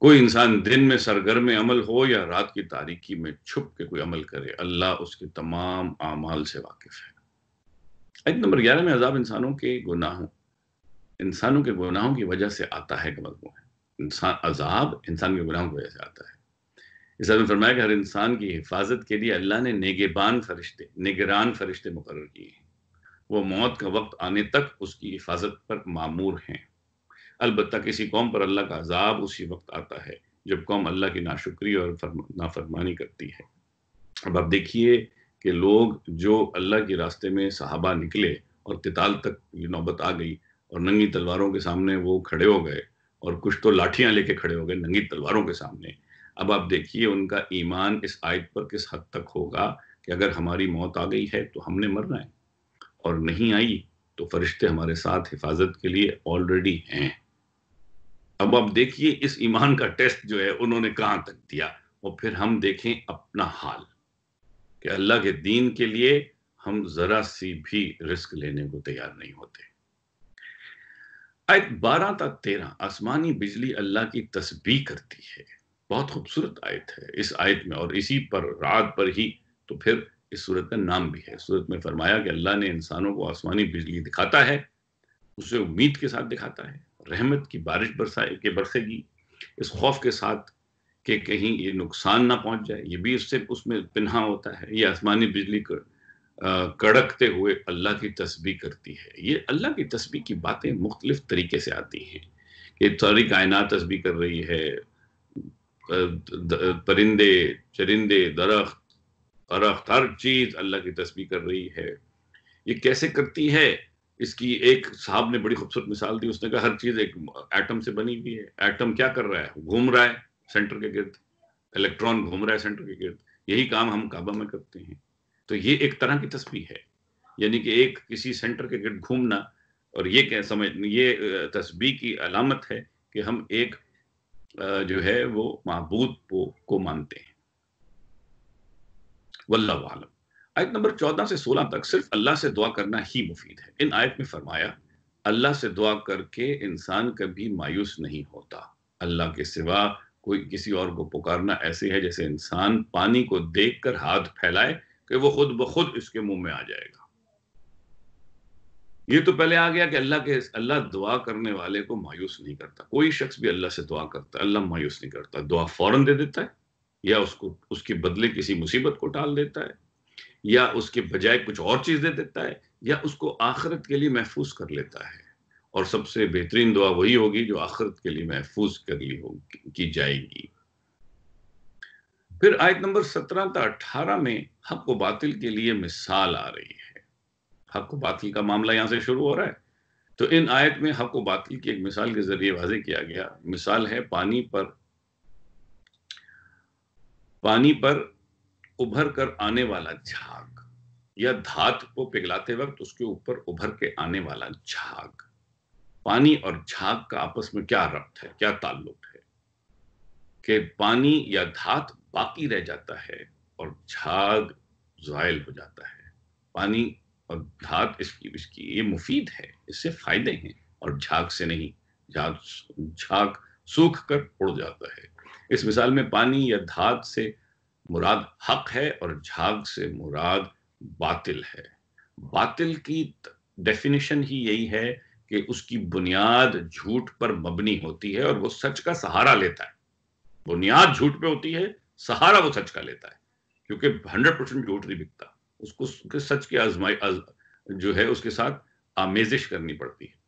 कोई इंसान दिन में सरगर्म अमल हो या रात की तारीकी में छुप के कोई अमल करे अल्लाह उसके तमाम आमाल से वाकिफ है आयत नंबर ग्यारह में अजाब इंसानों के गुनाहों इंसानों के गुनाहों की वजह से आता है कमल को इंसान अजाब इंसान के गुनाहों की वजह से आता है इस में फरमाया कि हर इंसान की हिफाजत के लिए अल्लाह ने नेगेबान फरिश्ते निगरान फरिश्ते मुकर किए हैं वो मौत का वक्त आने तक उसकी हिफाजत पर मामूर हैं अलबत् किसी कौम पर अल्लाह का अजाब उसी वक्त आता है जब कौम अल्लाह की नाशुक्री और नाफरमानी करती है अब आप देखिए कि लोग जो अल्लाह के रास्ते में सहाबा निकले और किताल तक ये नौबत आ गई और नंगी तलवारों के सामने वो खड़े हो गए और कुछ तो लाठियां लेके खड़े हो गए नंगी तलवारों के सामने अब आप देखिए उनका ईमान इस आयत पर किस हद तक होगा कि अगर हमारी मौत आ गई है तो हमने मरना है और नहीं आई तो फरिश्ते हमारे साथ हिफाजत के लिए ऑलरेडी हैं अब आप देखिए इस ईमान का टेस्ट जो है उन्होंने कहां तक दिया और फिर हम देखें अपना हाल कि अल्लाह के दीन के लिए हम जरा सी भी रिस्क लेने को तैयार नहीं होते आयत बारह तक तेरह आसमानी बिजली अल्लाह की तस्बी करती है बहुत खूबसूरत आयत है इस आयत में और इसी पर रात पर ही तो फिर इस सूरत का नाम भी है सूरत में फरमाया कि अल्लाह ने इंसानों को आसमानी बिजली दिखाता है उसे उम्मीद के साथ दिखाता है रहमत की बारिश बरसाए के बरसेगी इस खौफ के साथ कि कहीं ये नुकसान ना पहुंच जाए ये भी इससे उसमें पिन्हा होता है ये आसमानी बिजली कर, कड़कते हुए अल्लाह की तस्बी करती है ये अल्लाह की तस्बी की बातें मुख्तलिफ तरीके से आती हैं कि सारी कायनात तस्बी कर रही है परिंदे चरिंदे दरख्त और हर चीज अल्लाह की तस्वीर कर रही है ये कैसे करती है इसकी एक साहब ने बड़ी खूबसूरत मिसाल दी उसने कहा हर चीज एक एटम से बनी हुई है एटम क्या कर रहा है घूम रहा है सेंटर के गिर्द इलेक्ट्रॉन घूम रहा है सेंटर के गिर्द यही काम हम काबा में करते हैं तो ये एक तरह की तस्वीर है यानी कि एक किसी सेंटर के गिर्द घूमना और ये क्या समझ ये तस्वीर की अलामत है कि हम एक जो है वो महबूद को मानते हैं वल्लम आयत नंबर चौदह से सोलह तक सिर्फ अल्लाह से दुआ करना ही मुफीद है इन आयत में फरमाया अल्लाह से दुआ करके इंसान कभी मायूस नहीं होता अल्लाह के सिवा कोई किसी और को पुकारना ऐसे है जैसे इंसान पानी को देखकर हाथ फैलाए कि वो खुद ब खुद इसके मुंह में आ जाएगा ये तो पहले आ गया कि अल्लाह के अल्लाह दुआ करने वाले को मायूस नहीं करता कोई शख्स भी अल्लाह से दुआ करता है अल्लाह मायूस नहीं करता दुआ फौरन दे देता है या उसको उसके बदले किसी मुसीबत को टाल देता है या उसके बजाय कुछ और चीज़ दे देता है या उसको आखरत के लिए महफूज कर लेता है और सबसे बेहतरीन दुआ वही होगी जो आखरत के लिए महफूज कर ली हो की जाएगी फिर आयत नंबर सत्रह तक अट्ठारह में हक व बातिल के लिए मिसाल आ रही है हक व बातिल का मामला यहाँ से शुरू हो रहा है तो इन आयत में हक व बातिल की एक मिसाल के जरिए वाजे किया गया मिसाल है पानी पर पानी पर उभर कर आने वाला झाग या धात को पिघलाते वक्त उसके ऊपर उभर के आने वाला झाग पानी और झाग का आपस में क्या रब्त है क्या ताल्लुक है कि पानी या धात बाकी रह जाता है और झाग जायल हो जाता है पानी और धात इसकी इसकी ये मुफीद है इससे फायदे हैं और झाग से नहीं झाग झाग सूख कर उड़ जाता है इस मिसाल में पानी या धात से मुराद हक है और झाग से मुराद बातिल है बातिल की डेफिनेशन ही यही है कि उसकी बुनियाद झूठ पर मबनी होती है और वो सच का सहारा लेता है बुनियाद झूठ पे होती है सहारा वो सच का लेता है क्योंकि हंड्रेड परसेंट झूठ नहीं बिकता उसको उसके सच की आजमाई आज, जो है उसके साथ आमेजिश करनी पड़ती है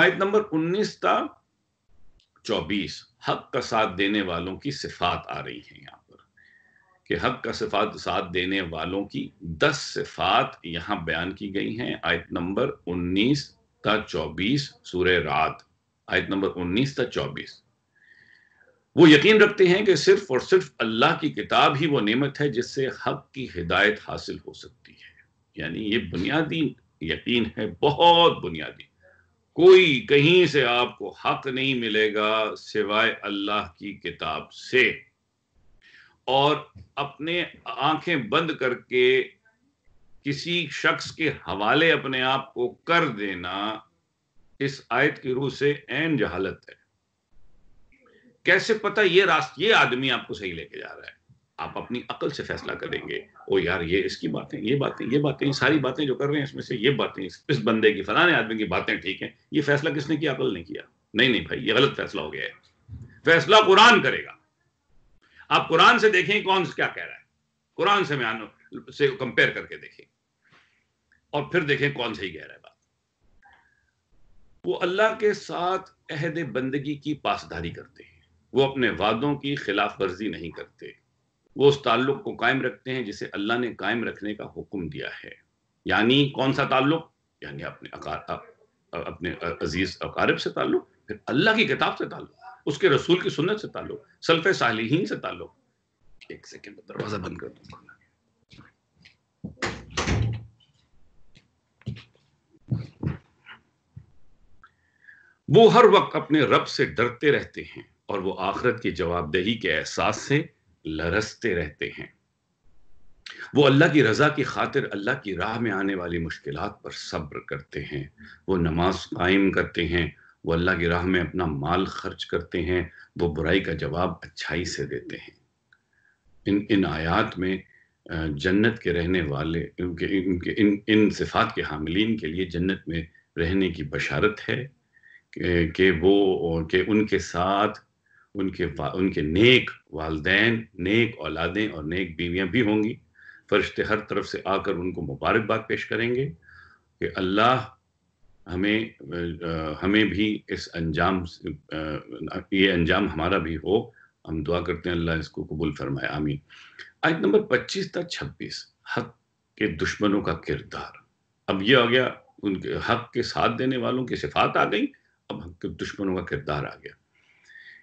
आयत नंबर 19 था चौबीस हक का साथ देने वालों की सिफात आ रही है यहाँ पर कि हक का सिफात साथ देने वालों की दस सिफात यहाँ बयान की गई हैं आयत नंबर उन्नीस तक चौबीस सूर्य रात आयत नंबर उन्नीस त चौबीस वो यकीन रखते हैं कि सिर्फ और सिर्फ अल्लाह की किताब ही वो नेमत है जिससे हक की हिदायत हासिल हो सकती है यानी ये बुनियादी यकीन है बहुत बुनियादी कोई कहीं से आपको हक नहीं मिलेगा सिवाय अल्लाह की किताब से और अपने आंखें बंद करके किसी शख्स के हवाले अपने आप को कर देना इस आयत की रूह से एन जहालत है कैसे पता ये रास्ते ये आदमी आपको सही लेके जा रहा है आप अपनी अकल से फैसला करेंगे ओ यार ये इसकी बातें ये बातें ये बातें सारी बातें जो कर रहे हैं इसमें से ये बातें इस बंदे की फलाने आदमी की बातें ठीक हैं ये फैसला किसने किया अकल ने किया नहीं नहीं भाई ये गलत फैसला हो गया है फैसला कुरान करेगा आप कुरान से देखें कौन क्या कह रहा है कुरान से मैं से कंपेयर करके देखें और फिर देखें कौन सही कह रहा है बात वो अल्लाह के साथ अहद बंदगी की पासदारी करते हैं वो अपने वादों की खिलाफ वर्जी नहीं करते वो उस ताल्लुक को कायम रखते हैं जिसे अल्लाह ने कायम रखने का हुक्म दिया है यानी कौन सा ताल्लुक यानी अपने अकार, अपने अजीज अकारब से ताल्लुक फिर अल्लाह की किताब से ताल्लुक उसके रसूल की सुन्नत से ताल्लुक सल्फ सालिहीन से ताल्लुक एक सेकेंड दरवाज़ा बंद कर दूंगा वो हर वक्त अपने रब से डरते रहते हैं और वो आखरत की जवाबदेही के एहसास से लरसते रहते हैं वो अल्लाह की रज़ा की खातिर अल्लाह की राह में आने वाली मुश्किल पर सब्र करते हैं वो नमाज कायम करते हैं वो अल्लाह की राह में अपना माल खर्च करते हैं वो बुराई का जवाब अच्छाई से देते हैं इन इन आयात में जन्नत के रहने वाले उनके उनके इन इन सिफात के हामिलीन के लिए जन्नत में रहने की बशारत है कि वो के उनके साथ उनके उनके नेक वालदेन नेक औलादें और नेक बीवियां भी होंगी फरिश्ते हर तरफ से आकर उनको मुबारकबाद पेश करेंगे कि अल्लाह हमें हमें भी इस अंजाम ये अंजाम हमारा भी हो हम दुआ करते हैं अल्लाह इसको कबूल फरमाए आमीन आज नंबर 25 था 26 हक के दुश्मनों का किरदार अब ये आ गया उनके हक के साथ देने वालों की सिफात आ गई अब हक के दुश्मनों का किरदार आ गया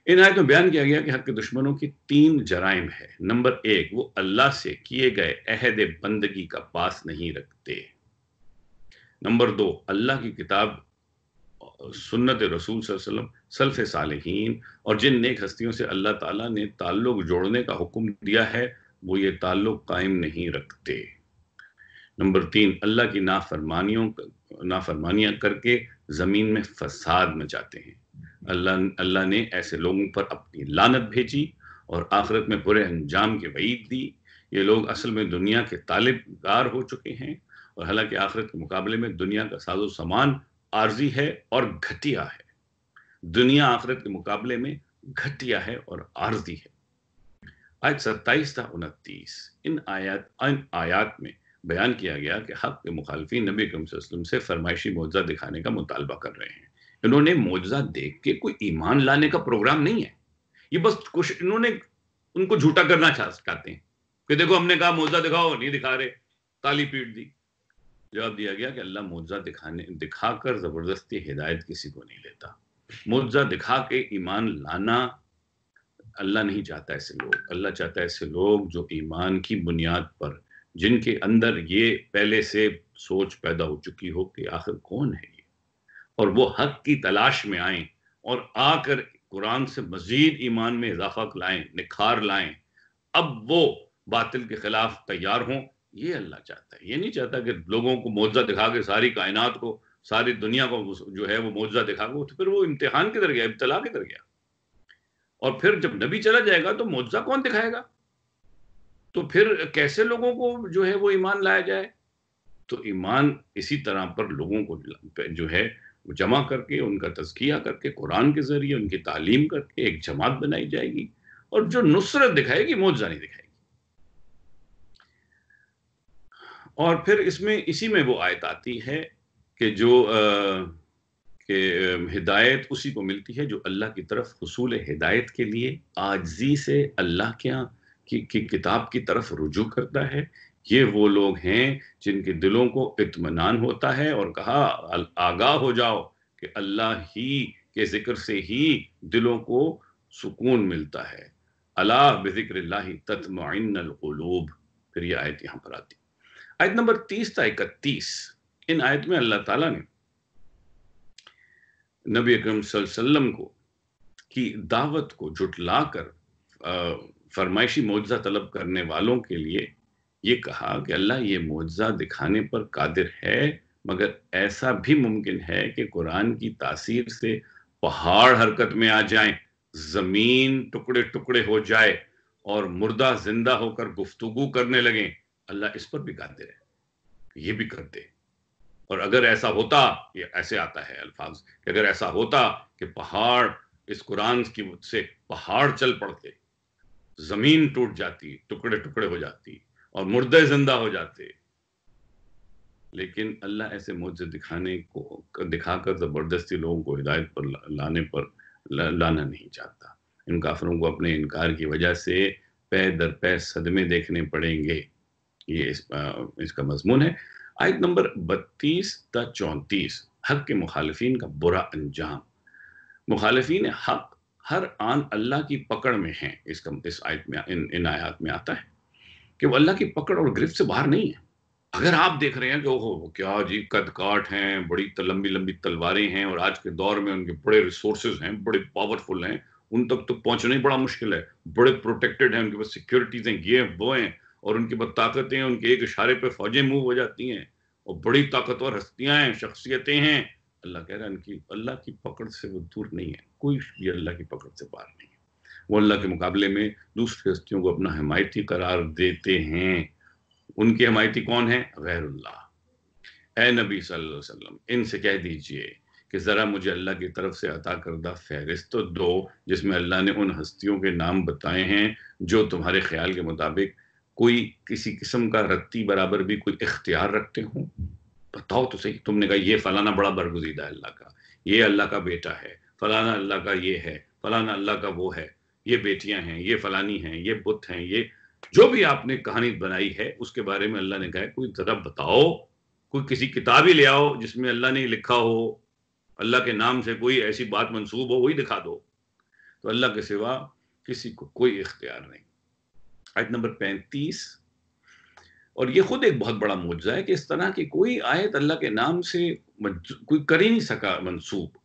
इन आयत में बयान किया गया कि हक के दुश्मनों की तीन जराइम है नंबर एक वो अल्लाह से किए गए अहद बंदगी का पास नहीं रखते नंबर दो अल्लाह की किताब सुन्नत रसूल वसल्लम सल्फ सालहीन और जिन नेक हस्तियों से अल्लाह ताला ने ताल्लुक जोड़ने का हुक्म दिया है वो ये ताल्लुक कायम नहीं रखते नंबर तीन अल्लाह की नाफरमानियों नाफरमानियां करके ज़मीन में फसाद मचाते हैं अल्लाह अल्लाह ने ऐसे लोगों पर अपनी लानत भेजी और आखिरत में बुरे अंजाम की वईद दी ये लोग असल में दुनिया के तालिबगार हो चुके हैं और हालांकि आखिरत के मुकाबले में दुनिया का साजो सामान आर्जी है और घटिया है दुनिया आखिरत के मुकाबले में घटिया है और आर्जी है आज सत्ताईस था उनतीस इन आयात इन आयात में बयान किया गया कि हक के मुखालफी नबी कम से फरमाइशी मुआवजा दिखाने का मुतालबा कर रहे हैं इन्होंने मुआवजा देख के कोई ईमान लाने का प्रोग्राम नहीं है ये बस कुछ इन्होंने उनको झूठा करना चाहते हैं कि देखो हमने कहा मुआवजा दिखाओ नहीं दिखा रहे ताली पीट दी जवाब दिया गया कि अल्लाह मुआवजा दिखाने दिखाकर जबरदस्ती हिदायत किसी को नहीं लेता मुआवजा दिखा के ईमान लाना अल्लाह नहीं चाहता ऐसे लोग अल्लाह चाहता है ऐसे लोग जो ईमान की बुनियाद पर जिनके अंदर ये पहले से सोच पैदा हो चुकी हो कि आखिर कौन है ये और वो हक की तलाश में आए और आकर कुरान से मजीद ईमान में इजाफा लाएं निखार लाएं अब वो बातिल के खिलाफ तैयार हों ये अल्लाह चाहता है ये नहीं चाहता कि लोगों को मुआवजा दिखा के सारी कायनात को सारी दुनिया को जो है वो मुआवजा दिखा के तो फिर वो इम्तहान किधर गया इब्तला किधर गया और फिर जब नबी चला जाएगा तो मुआवजा कौन दिखाएगा तो फिर कैसे लोगों को जो है वो ईमान लाया जाए तो ईमान इसी तरह पर लोगों को जो है वो जमा करके उनका तस्किया करके कुरान के ज़रिए उनकी तालीम करके एक जमात बनाई जाएगी और जो नुसरत दिखाएगी मोजा दिखाएगी और फिर इसमें इसी में वो आयत आती है कि जो कि हिदायत उसी को मिलती है जो अल्लाह की तरफ हसूल हिदायत के लिए आजी से अल्लाह के की, की किताब की तरफ रुजू करता है ये वो लोग हैं जिनके दिलों को इतमान होता है और कहा आगाह हो जाओ कि अल्लाह ही के जिक्र से ही दिलों को सुकून मिलता है अला बिक्र तत्मलूब फिर ये आयत यहाँ पर आती आयत नंबर तीस था इकतीस इन आयत में अल्लाह ताला ने नबी अकरम सल्लम को की दावत को जुटला कर फरमाइशी मुआवजा तलब करने वालों के लिए ये कहा कि अल्लाह ये मुआजा दिखाने पर कादिर है मगर ऐसा भी मुमकिन है कि कुरान की तासीर से पहाड़ हरकत में आ जाएं ज़मीन टुकड़े टुकड़े हो जाए और मुर्दा जिंदा होकर गुफ्तगु करने लगे अल्लाह इस पर भी कादिर है ये भी कर दे और अगर ऐसा होता ये ऐसे आता है अल्फाज कि अगर ऐसा होता कि पहाड़ इस कुरान की से पहाड़ चल पड़ते ज़मीन टूट जाती टुकड़े टुकड़े हो जाती और मुर्दे जिंदा हो जाते लेकिन अल्लाह ऐसे मुझे दिखाने को दिखाकर ज़बरदस्ती लोगों को हिदायत पर लाने पर लाना नहीं चाहता इन काफरों को अपने इनकार की वजह से पै दर पै सदमे देखने पड़ेंगे ये इस, आ, इसका मजमून है आयत नंबर बत्तीस ता चौंतीस हक के मुखालफन का बुरा अंजाम मुखालफिन हक हर आन अल्लाह की पकड़ में है इसका इस आयत में इन इन आयात में आता है कि वो अल्लाह की पकड़ और गिरफ्त से बाहर नहीं है अगर आप देख रहे हैं कि ओहो क्या जी कद काट हैं बड़ी लंबी लंबी तलवारें हैं और आज के दौर में उनके बड़े रिसोर्सेज हैं बड़े पावरफुल हैं उन तक तो पहुंचना ही बड़ा मुश्किल है बड़े प्रोटेक्टेड हैं उनके पास सिक्योरिटीज हैं ये वो हैं और उनके पास ताकतें हैं उनके एक इशारे पर फौजें मूव हो जाती हैं और बड़ी ताकतवर हस्तियां हैं शख्सियतें हैं अल्लाह कह रहा है उनकी अल्लाह की पकड़ से वो दूर नहीं है कोई भी अल्लाह की पकड़ से बाहर नहीं अल्लाह के मुकाबले में दूसरी हस्तियों को अपना हमायती करार देते हैं उनकी हमायती कौन है गैरुल्ला ए नबी वसल्लम इनसे कह दीजिए कि ज़रा मुझे अल्लाह की तरफ से अता करदा फहरिस्त तो दो जिसमें अल्लाह ने उन हस्तियों के नाम बताए हैं जो तुम्हारे ख्याल के मुताबिक कोई किसी किस्म का रत्ती बराबर भी कोई इख्तियार रखते हों बताओ तो सही तुमने कहा ये फलाना बड़ा बरगुजीदा है अल्लाह का ये अल्लाह का बेटा है फलाना अल्लाह का ये है फलाना अल्लाह का वो है ये बेटियां हैं ये फलानी हैं ये बुत हैं ये जो भी आपने कहानी बनाई है उसके बारे में अल्लाह ने कहा कोई जरा बताओ कोई किसी किताब ही ले आओ जिसमें अल्लाह ने लिखा हो अल्लाह के नाम से कोई ऐसी बात मंसूब हो वही दिखा दो तो अल्लाह के सिवा किसी को कोई इख्तियार नहीं आयत नंबर पैंतीस और ये खुद एक बहुत बड़ा मुआवजा है कि इस तरह की कोई आयत अल्लाह के नाम से कोई कर ही नहीं सका मंसूब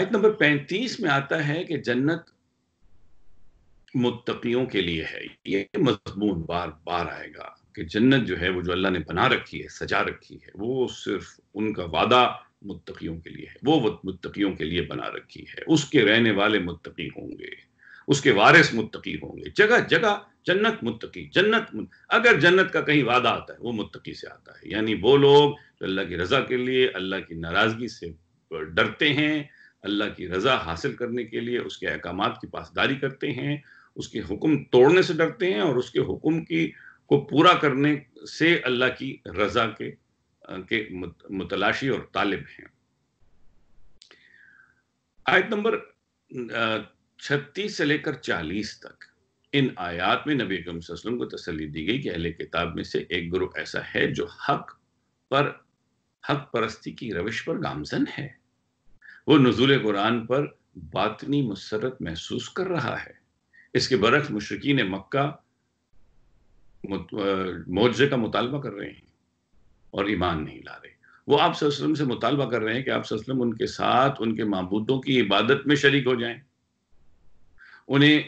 आयत नंबर पैंतीस में आता है कि जन्नत मुत्तकियों के लिए है ये मजमून बार बार आएगा कि जन्नत जो है वो जो अल्लाह ने बना रखी है सजा रखी है वो सिर्फ उनका वादा मुत्तकियों के लिए है वो मुत्तकियों के लिए बना रखी है उसके रहने वाले मुत्तकी होंगे उसके वारिस मुत्तकी होंगे जगह जगह जन्नत मुत्तकी जन्नत अगर जन्नत का कहीं वादा आता है वो मुत्तकी से आता है यानी वो लोग जो अल्लाह की रजा के लिए अल्लाह की नाराज़गी से डरते हैं अल्लाह की रजा हासिल करने के लिए उसके अहकाम की पासदारी करते हैं उसके हुक्म तोड़ने से डरते हैं और उसके हुक्म की को पूरा करने से अल्लाह की रजा के के मुतलाशी और तालिब हैं आयत नंबर छत्तीस से लेकर चालीस तक इन आयात में नबी वसल्लम को तसली दी गई कि अहले किताब में से एक ग्रुप ऐसा है जो हक पर हक परस्ती की रविश पर गामजन है वो नजूल कुरान पर बातनी मुसरत महसूस कर रहा है इसके बरक्स मुशरकिन मक्का मुआवजे का मुतालबा कर रहे हैं और ईमान नहीं ला रहे वो आप सल्लम से मुतालबा कर रहे हैं कि आप सल्लम उनके साथ उनके मबूदों की इबादत में शरीक हो जाएं उन्हें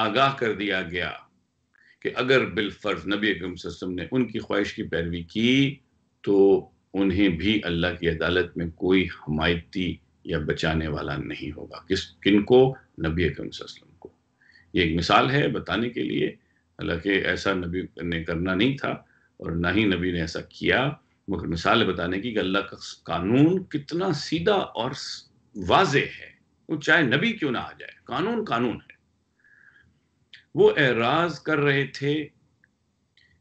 आगाह कर दिया गया कि अगर बिलफर्ज नबी अकरम ने उनकी ख्वाहिश की पैरवी की तो उन्हें भी अल्लाह की अदालत में कोई हमायती या बचाने वाला नहीं होगा किस किन को नबी अकरम ये एक मिसाल है बताने के लिए हालांकि ऐसा नबी ने करना नहीं था और ना ही नबी ने ऐसा किया मगर मिसाल बताने की कि अल्लाह का कानून कितना सीधा और वाज है वो चाहे नबी क्यों ना आ जाए कानून कानून है वो एराज कर रहे थे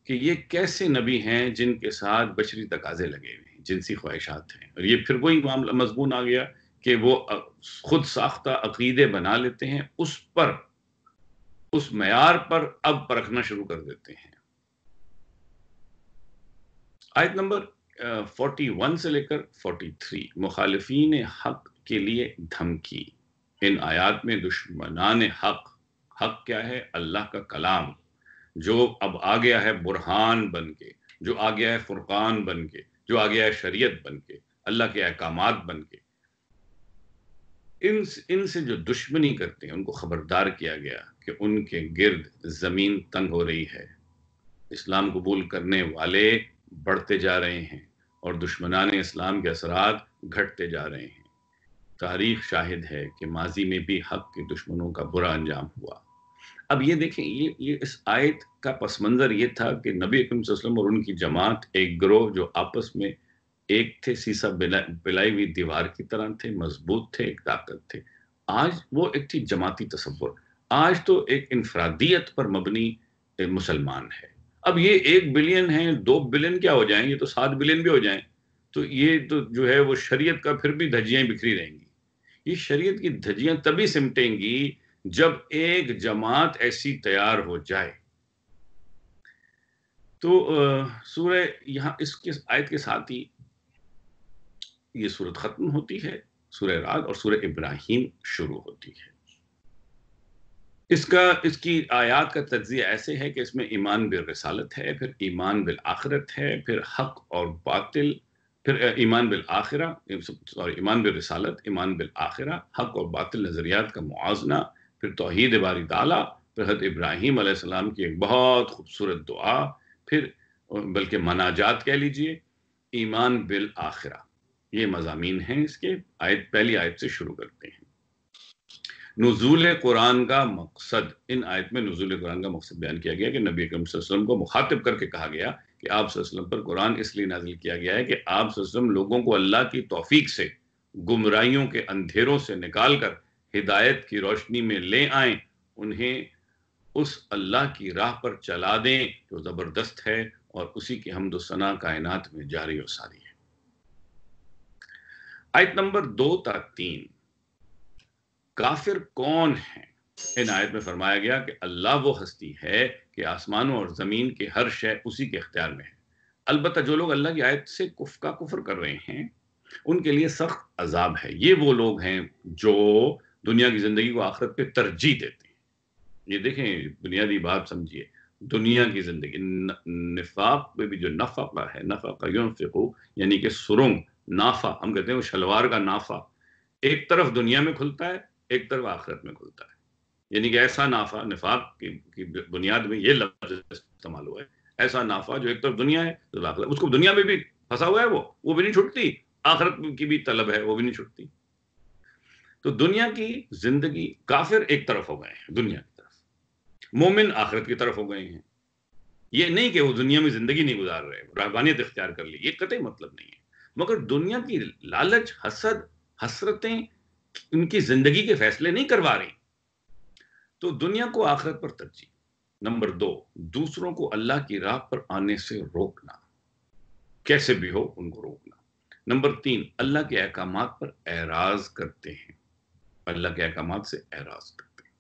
कि ये कैसे नबी हैं जिनके साथ बशरी तकाजे लगे हुए हैं जिनसी ख्वाहिशात हैं और ये फिर वही मामला मजमून आ गया कि वो खुद साख्ता अकीदे बना लेते हैं उस पर उस मैार पर अब परखना शुरू कर देते हैं आयत नंबर फोर्टी वन से लेकर फोर्टी थ्री मुखालफी हक के लिए धमकी इन आयात में दुश्मनान हक हक क्या है अल्लाह का कलाम जो अब आ गया है बुरहान बन के जो आ गया है फुरकान बन के जो आ गया है शरीयत बन के अल्लाह के अहकाम बन के इन इनसे जो दुश्मनी करते हैं उनको खबरदार किया गया कि उनके गिर्द जमीन तंग हो रही है इस्लाम कबूल करने वाले बढ़ते जा रहे हैं और दुश्मनान इस्लाम के असरात घटते जा रहे हैं तारीख शाहिद है कि माजी में भी हक के दुश्मनों का बुरा अंजाम हुआ अब ये देखें ये ये इस आयत का पस मंज़र ये था कि नबी और उनकी जमात एक ग्रोह जो आपस में एक थे सीसा बिला, बिलाई हुई दीवार की तरह थे मजबूत थे एक ताकत थे आज वो एक थी जमाती तस्वुर आज तो एक इनफरादियत पर मबनी मुसलमान है अब ये एक बिलियन है दो बिलियन क्या हो जाएंगे तो सात बिलियन भी हो जाए तो ये तो जो है वो शरीयत का फिर भी धज्जियाँ बिखरी रहेंगी ये शरीयत की धज्जियां तभी सिमटेंगी जब एक जमात ऐसी तैयार हो जाए तो सूर्य यहां इसके आयत के साथ ही ये सूरत खत्म होती है सूर्य राग और सूर्य इब्राहिम शुरू होती है इसका इसकी आयात का तजिया ऐसे है कि इसमें ईमान बिल रसालत है फिर ईमान बिल आखरत है फिर हक और बातिल फिर ईमान बिल आखिरा सॉरी ईमान बिल रसालत ईमान बिल आखिरा हक और बातिल नज़रियात का मुआजना फिर तोहद बारी ताला फिर हज़रत इब्राहिम आसमाम की एक बहुत खूबसूरत दुआ फिर बल्कि मनाजात कह लीजिए ईमान बिल आखिरा ये मजामी हैं इसके आयत पहली आयत से शुरू करते हैं नजूल कुरान का मकसद इन आयत में नजूल कुरान का मकसद बयान किया गया कि नबी अकरम वसल्लम को मुखातिब करके कहा गया कि आप वसल्लम पर कुरान इसलिए नाजिल किया गया है कि आप वसल्लम लोगों को अल्लाह की तोफीक से गुमराइयों के अंधेरों से निकाल कर हिदायत की रोशनी में ले आए उन्हें उस अल्लाह की राह पर चला दें जो ज़बरदस्त है और उसी की हमदोसना कायनात में जारी और सारी आयत नंबर दो तक तीन काफिर कौन है इन आयत में फरमाया गया कि अल्लाह वो हस्ती है कि आसमानों और ज़मीन के हर शय उसी के अख्तियार में है अलबत् जो लोग अल्लाह की आयत से कुफ का कुफर कर रहे हैं उनके लिए सख्त अजाब है ये वो लोग हैं जो दुनिया की ज़िंदगी को आखिरत पे तरजीह देते हैं ये देखें बुनियादी बात समझिए दुनिया की ज़िंदगी निफाक पे भी जो नफाका है नफाका यूनफिको यानी कि सुरंग नाफा हम कहते हैं वो शलवार का नाफा एक तरफ दुनिया में खुलता है एक तरफ आखिरत में खुलता है यानी कि ऐसा नाफा निफाक की, की बुनियाद में ये लफ्ज इस्तेमाल हुआ है ऐसा नाफा जो एक तरफ दुनिया है तो आखिरत उसको दुनिया में भी फंसा हुआ है वो वो भी नहीं छुटती आखिरत की भी तलब है वो भी नहीं छुटती तो दुनिया की जिंदगी काफिर एक तरफ हो गए हैं दुनिया की तरफ मोमिन आखिरत की तरफ हो गए हैं ये नहीं कि वो दुनिया में जिंदगी नहीं गुजार रहे रहबानियत इख्तियार कर ली ये कतई मतलब नहीं है मगर दुनिया की लालच हसद हसरतें उनकी जिंदगी के फैसले नहीं करवा रही तो दुनिया को आखिरत पर तरजीह नंबर दो दूसरों को अल्लाह की राह पर आने से रोकना कैसे भी हो उनको रोकना नंबर तीन अल्लाह के अहकाम पर एराज करते हैं अल्लाह के अहकाम से एराज करते हैं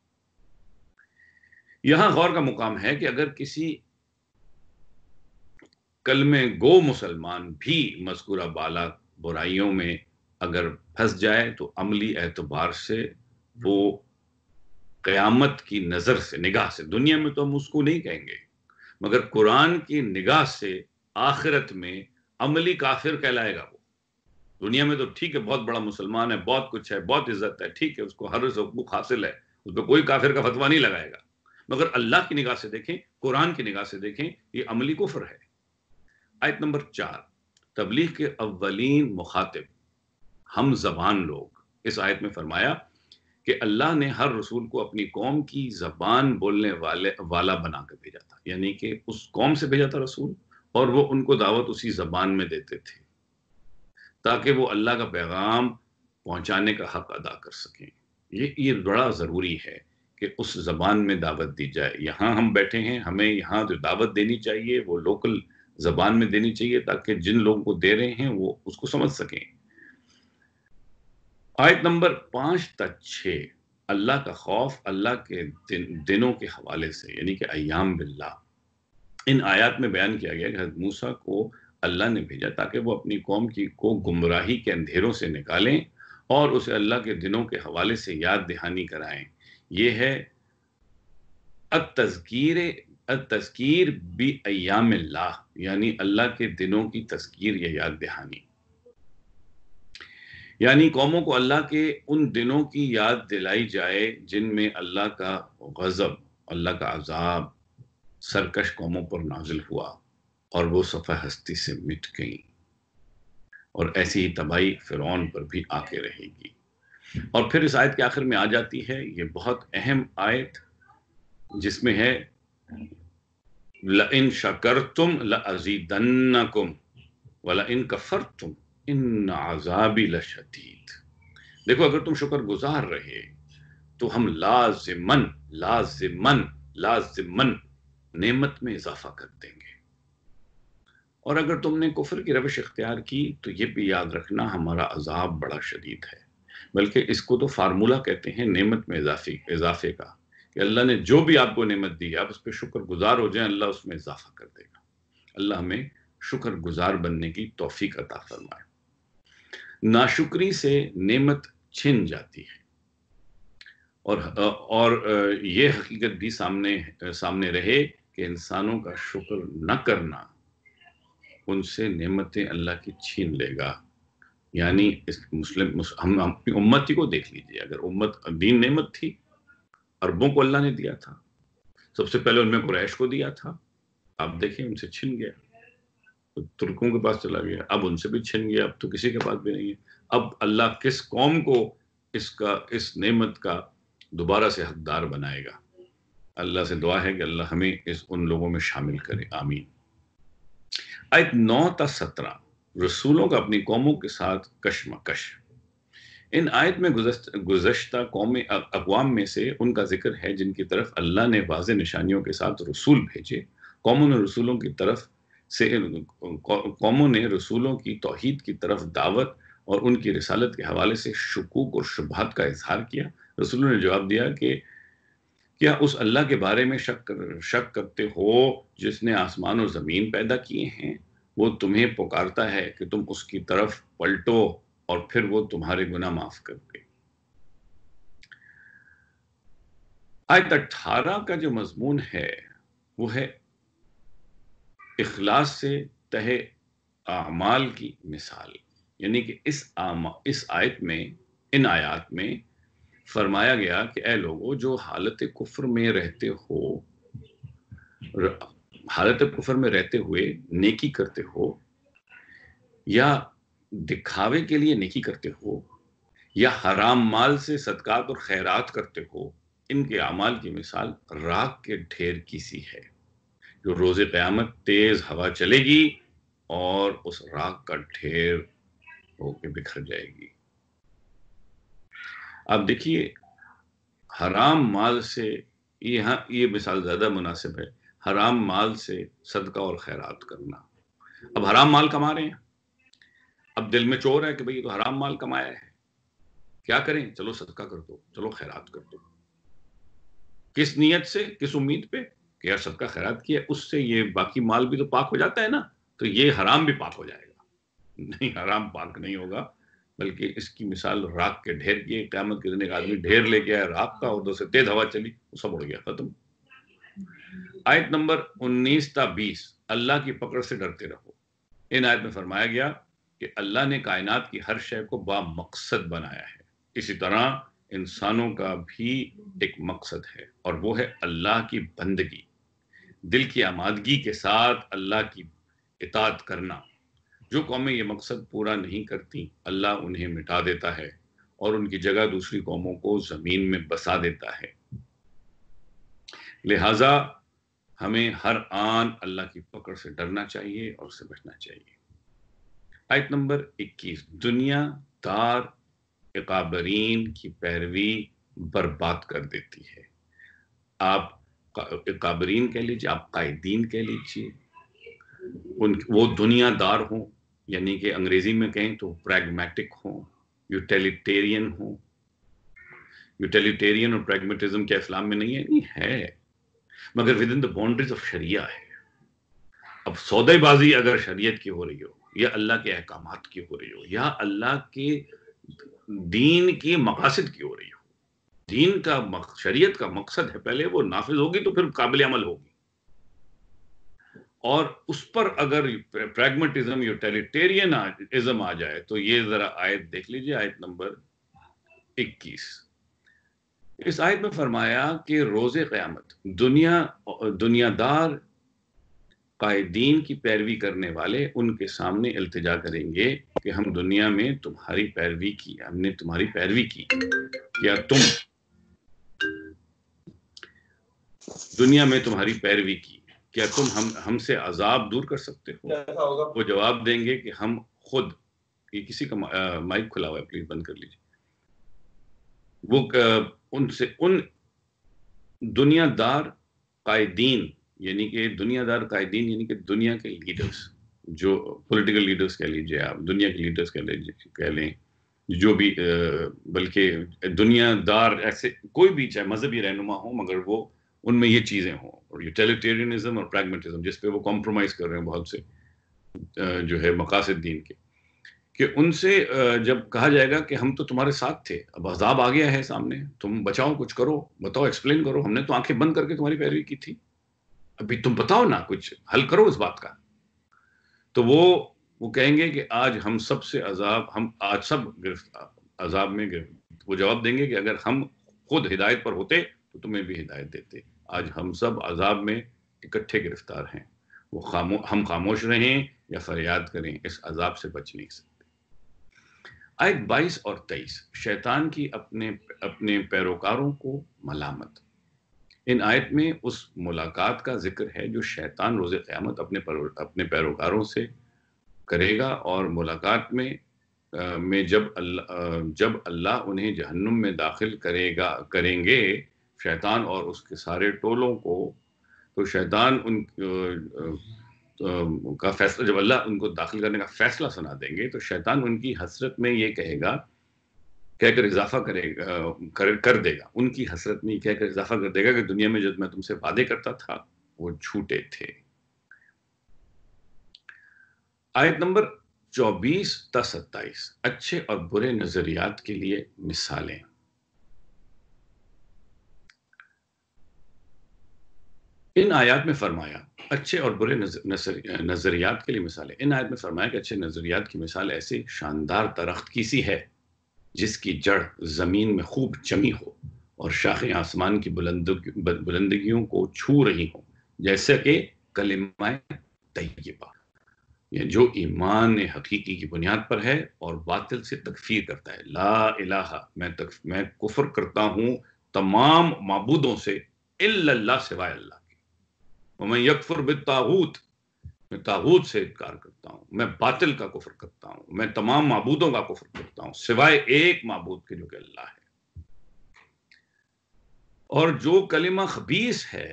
यहां गौर का मुकाम है कि अगर किसी कल में गो मुसलमान भी मस्कुरा बाला बुराइयों में अगर फंस जाए तो अमली एतबार से वो क़यामत की नज़र से निगाह से दुनिया में तो हम उसको नहीं कहेंगे मगर कुरान की निगाह से आखिरत में अमली काफिर कहलाएगा वो दुनिया में तो ठीक है बहुत बड़ा मुसलमान है बहुत कुछ है बहुत इज्जत है ठीक है उसको हर हकूक हासिल है उस पर कोई काफिर का फतवा नहीं लगाएगा मगर अल्लाह की निगाह से देखें कुरान की निगाह से देखें ये अमली कुफर है आयत नंबर चार तबलीग के अवलिन मुखातिब हम जबान लोग इस आयत में फरमाया कि अल्लाह ने हर रसूल को अपनी कौम की जबान बोलने वाले वाला बनाकर भेजा था यानी कि उस कौम से भेजा था रसूल और वो उनको दावत उसी जबान में देते थे ताकि वो अल्लाह का पैगाम पहुंचाने का हक अदा कर सकें ये ये बड़ा ज़रूरी है कि उस जबान में दावत दी जाए यहाँ हम बैठे हैं हमें यहाँ जो दावत देनी चाहिए वो लोकल जबान में देनी चाहिए ताकि जिन लोगों को दे रहे हैं वो उसको समझ सकें आयत नंबर पांच तक छ अल्लाह का खौफ अल्लाह के दिन, दिनों के हवाले से यानी कि अयाम बिल्ला इन आयात में बयान किया गया कि हजरत मूसा को अल्लाह ने भेजा ताकि वो अपनी कौम की को गुमराही के अंधेरों से निकालें और उसे अल्लाह के दिनों के हवाले से याद दहानी कराएं ये है अतजकीर तस्कीर बी अयाम यानी अल्लाह के दिनों की तस्कीर या याद दहानी यानी कौमों को अल्लाह के उन दिनों की याद दिलाई जाए जिनमें अल्लाह का गज़ब अल्लाह का अजाब सरकश कौमों पर नाजिल हुआ और वो सफ़ा हस्ती से मिट गई और ऐसी ही तबाही फिरौन पर भी आके रहेगी और फिर इस आयत के आखिर में आ जाती है ये बहुत अहम आयत जिसमें है ल इन शकर तुम लजीदन्ना कुम वाला इन कफर तुम इन आजाबी लशदीद देखो अगर तुम शुक्र गुजार रहे तो हम लाजमन लाजमन लाजमन नेमत में इजाफा कर देंगे और अगर तुमने कुफर की रविश इख्तियार की तो ये भी याद रखना हमारा अजाब बड़ा शदीद है बल्कि इसको तो फार्मूला कहते हैं नेमत में इजाफी इजाफे का कि अल्लाह ने जो भी आपको नेमत दी है आप उस पर शुक्र गुजार हो जाए अल्लाह उसमें इजाफा कर देगा अल्लाह हमें शुक्र गुजार बनने की तोफीक अता फरमाए नाशुक्री से नेमत छिन जाती है और और ये हकीकत भी सामने सामने रहे कि इंसानों का शुक्र न करना उनसे नेमतें अल्लाह की छीन लेगा यानी इस मुस्लिम हम अपनी उम्मत ही को देख लीजिए अगर उम्मत दीन नेमत थी अरबों को अल्लाह ने दिया था सबसे पहले उनमें कुरैश को दिया था आप देखें उनसे छिन गया तो तुर्कों के पास चला गया अब उनसे भी छिन गया अब तो किसी के पास भी नहीं है अब अल्लाह किस कौम को इसका इस नेमत का दोबारा से हकदार बनाएगा अल्लाह से दुआ है कि अल्लाह हमें इस उन लोगों में शामिल करे आमीन आयत नौ था सत्रह रसूलों का अपनी कौमों के साथ कशमकश इन आयत में गुजशत कौम अकवाम में से उनका जिक्र है जिनकी तरफ अल्लाह ने वाज निशानियों के साथ रसूल भेजे कौमों ने रसूलों की तरफ से कौमों ने रसूलों की तोहद की तरफ दावत और उनकी रसालत के हवाले से शकूक और शुभात का इजहार किया रसूलों ने जवाब दिया कि क्या उस अल्लाह के बारे में शक कर, शक करते हो जिसने आसमान और ज़मीन पैदा किए हैं वो तुम्हें पुकारता है कि तुम उसकी तरफ पलटो और फिर वो तुम्हारे गुना माफ कर दे आयत अठारह का जो मजमून है वो है इखलास से तहे आमाल की मिसाल यानी कि इस आमा इस आयत में इन आयात में फरमाया गया कि ए लोगों जो हालत कुफर में रहते हो हालत कुफर में रहते हुए नेकी करते हो या दिखावे के लिए नहीं करते हो या हराम माल से सदकात और खैरात करते हो इनके अमाल की मिसाल राख के ढेर की सी है जो रोजे क्यामत तेज़ हवा चलेगी और उस राख का ढेर होके बिखर जाएगी अब देखिए हराम माल से यहाँ ये मिसाल ज़्यादा मुनासिब है हराम माल से सदका और खैरात करना अब हराम माल कमा रहे हैं अब दिल में चोर है कि भाई तो हराम माल कमाया है क्या करें चलो सदका कर दो चलो खैरात कर दो किस नीयत से किस उम्मीद पे कि यार सदका खैरात किया उससे ये बाकी माल भी तो पाक हो जाता है ना तो ये हराम भी पाक हो जाएगा नहीं हराम पाक नहीं होगा बल्कि इसकी मिसाल राख के ढेर की क्यामत के दिन एक आदमी ढेर लेके आया राख का और से तेज हवा चली वो सब उड़ गया खत्म आयत नंबर उन्नीस था बीस अल्लाह की पकड़ से डरते रहो इन आयत में फरमाया गया कि अल्लाह ने कायनात की हर शय को बामकसद बनाया है इसी तरह इंसानों का भी एक मकसद है और वो है अल्लाह की बंदगी दिल की आमादगी के साथ अल्लाह की इतात करना जो कौमें ये मकसद पूरा नहीं करती अल्लाह उन्हें मिटा देता है और उनकी जगह दूसरी कौमों को ज़मीन में बसा देता है लिहाजा हमें हर आन अल्लाह की पकड़ से डरना चाहिए और उससे बचना चाहिए आयत नंबर 21 दुनिया दार काबरीन की पैरवी बर्बाद कर देती है आप काबरीन कह लीजिए आप कायदीन कह लीजिए उन वो दुनियादार हो यानी कि अंग्रेजी में कहें तो प्रैग्मेटिक हो यूटिलिटेरियन हो यूटिलिटेरियन और प्रैग्मेटिज्म क्या इस्लाम में नहीं है नहीं है मगर within the boundaries of शरिया है अब सौदेबाजी अगर शरीयत की हो रही हो या अल्लाह के अहकाम की हो रही हो या अल्लाह के दीन के मकासद की हो रही हो दीन का शरीयत का मकसद है पहले वो नाफिज होगी तो फिर काबिल अमल होगी और उस पर अगर टेरिटेरियन इजम आ जाए तो ये जरा आयत देख लीजिए आयत नंबर 21 इस आयत में फरमाया कि रोजे क्यामत दुनिया दुनियादार कायदीन की पैरवी करने वाले उनके सामने अल्तजा करेंगे कि हम दुनिया में तुम्हारी पैरवी की हमने तुम्हारी पैरवी की या तुम दुनिया में तुम्हारी पैरवी की क्या तुम हम हमसे अजाब दूर कर सकते हो वो जवाब देंगे कि हम खुद ये किसी का माइक खुला हुआ है प्लीज बंद कर लीजिए वो उनसे उन दुनियादार कायदीन यानी कि दुनियादार कायदीन यानी कि दुनिया के लीडर्स जो पॉलिटिकल लीडर्स कह लीजिए आप दुनिया के लीडर्स कह लीजिए कह लें जो भी बल्कि दुनियादार ऐसे कोई भी चाहे मजहबी रहनुमा हो मगर वो उनमें ये चीज़ें हों और यूटिलिटेरियनिज्म और प्रैग्मेटिज्म जिस पे वो कॉम्प्रोमाइज़ कर रहे हैं बहुत से जो है मकासद दीन के कि उनसे जब कहा जाएगा कि हम तो तुम्हारे साथ थे अब अजाब आ गया है सामने तुम बचाओ कुछ करो बताओ एक्सप्लेन करो हमने तो आंखें बंद करके तुम्हारी पैरवी की थी अभी तुम बताओ ना कुछ हल करो उस बात का तो वो वो कहेंगे कि आज हम सब से अजाब हम आज सब गिरफ्तार अजाब में गिरफ्तार वो जवाब देंगे कि अगर हम खुद हिदायत पर होते तो तुम्हें भी हिदायत देते आज हम सब अजाब में इकट्ठे गिरफ्तार हैं वो खामो हम खामोश रहें या फरियाद करें इस अजाब से बच नहीं सकते आयत 22 और 23 शैतान की अपने अपने पैरोकारों को मलामत इन आयत में उस मुलाकात का जिक्र है जो शैतान रोज़ क़्यामत अपने अपने पैरोकारों से करेगा और मुलाकात में आ, में जब अल्ला जब अल्लाह उन्हें जहन्नुम में दाखिल करेगा करेंगे शैतान और उसके सारे टोलों को तो शैतान उन का फैसला जब अल्लाह उनको दाखिल करने का फैसला सुना देंगे तो शैतान उनकी हसरत में ये कहेगा कहकर इजाफा करेगा कर, कर देगा उनकी हसरत में कहकर इजाफा कर देगा कि दुनिया में जब मैं तुमसे वादे करता था वो झूठे थे आयत नंबर 24 त 27 अच्छे और बुरे नजरियात के लिए मिसालें इन आयात में फरमाया अच्छे और बुरे नजर, नजरियात के लिए मिसालें इन आयत में फरमाया कि अच्छे नजरियात की मिसाल ऐसी शानदार दरख्त की सी है जिसकी जड़ ज़मीन में खूब जमी हो और शाखें आसमान की बुलंदगियों को छू रही हो जैसे कि कलिमाए तयबा जो ईमान हकीकी की बुनियाद पर है और बातिल से तकफीर करता है ला इलाहा मैं तक मैं कुफर करता हूं तमाम मबूदों से इल्ला सिवाय अल्लाह के मैं यकफुर बिताहूत मैं ताबूत से इनकार करता हूँ मैं बातिल का कुफर करता हूँ मैं तमाम मबूदों का कुफर करता हूँ सिवाय एक मबूद के जो कि अल्लाह है और जो कलिमा खबीस है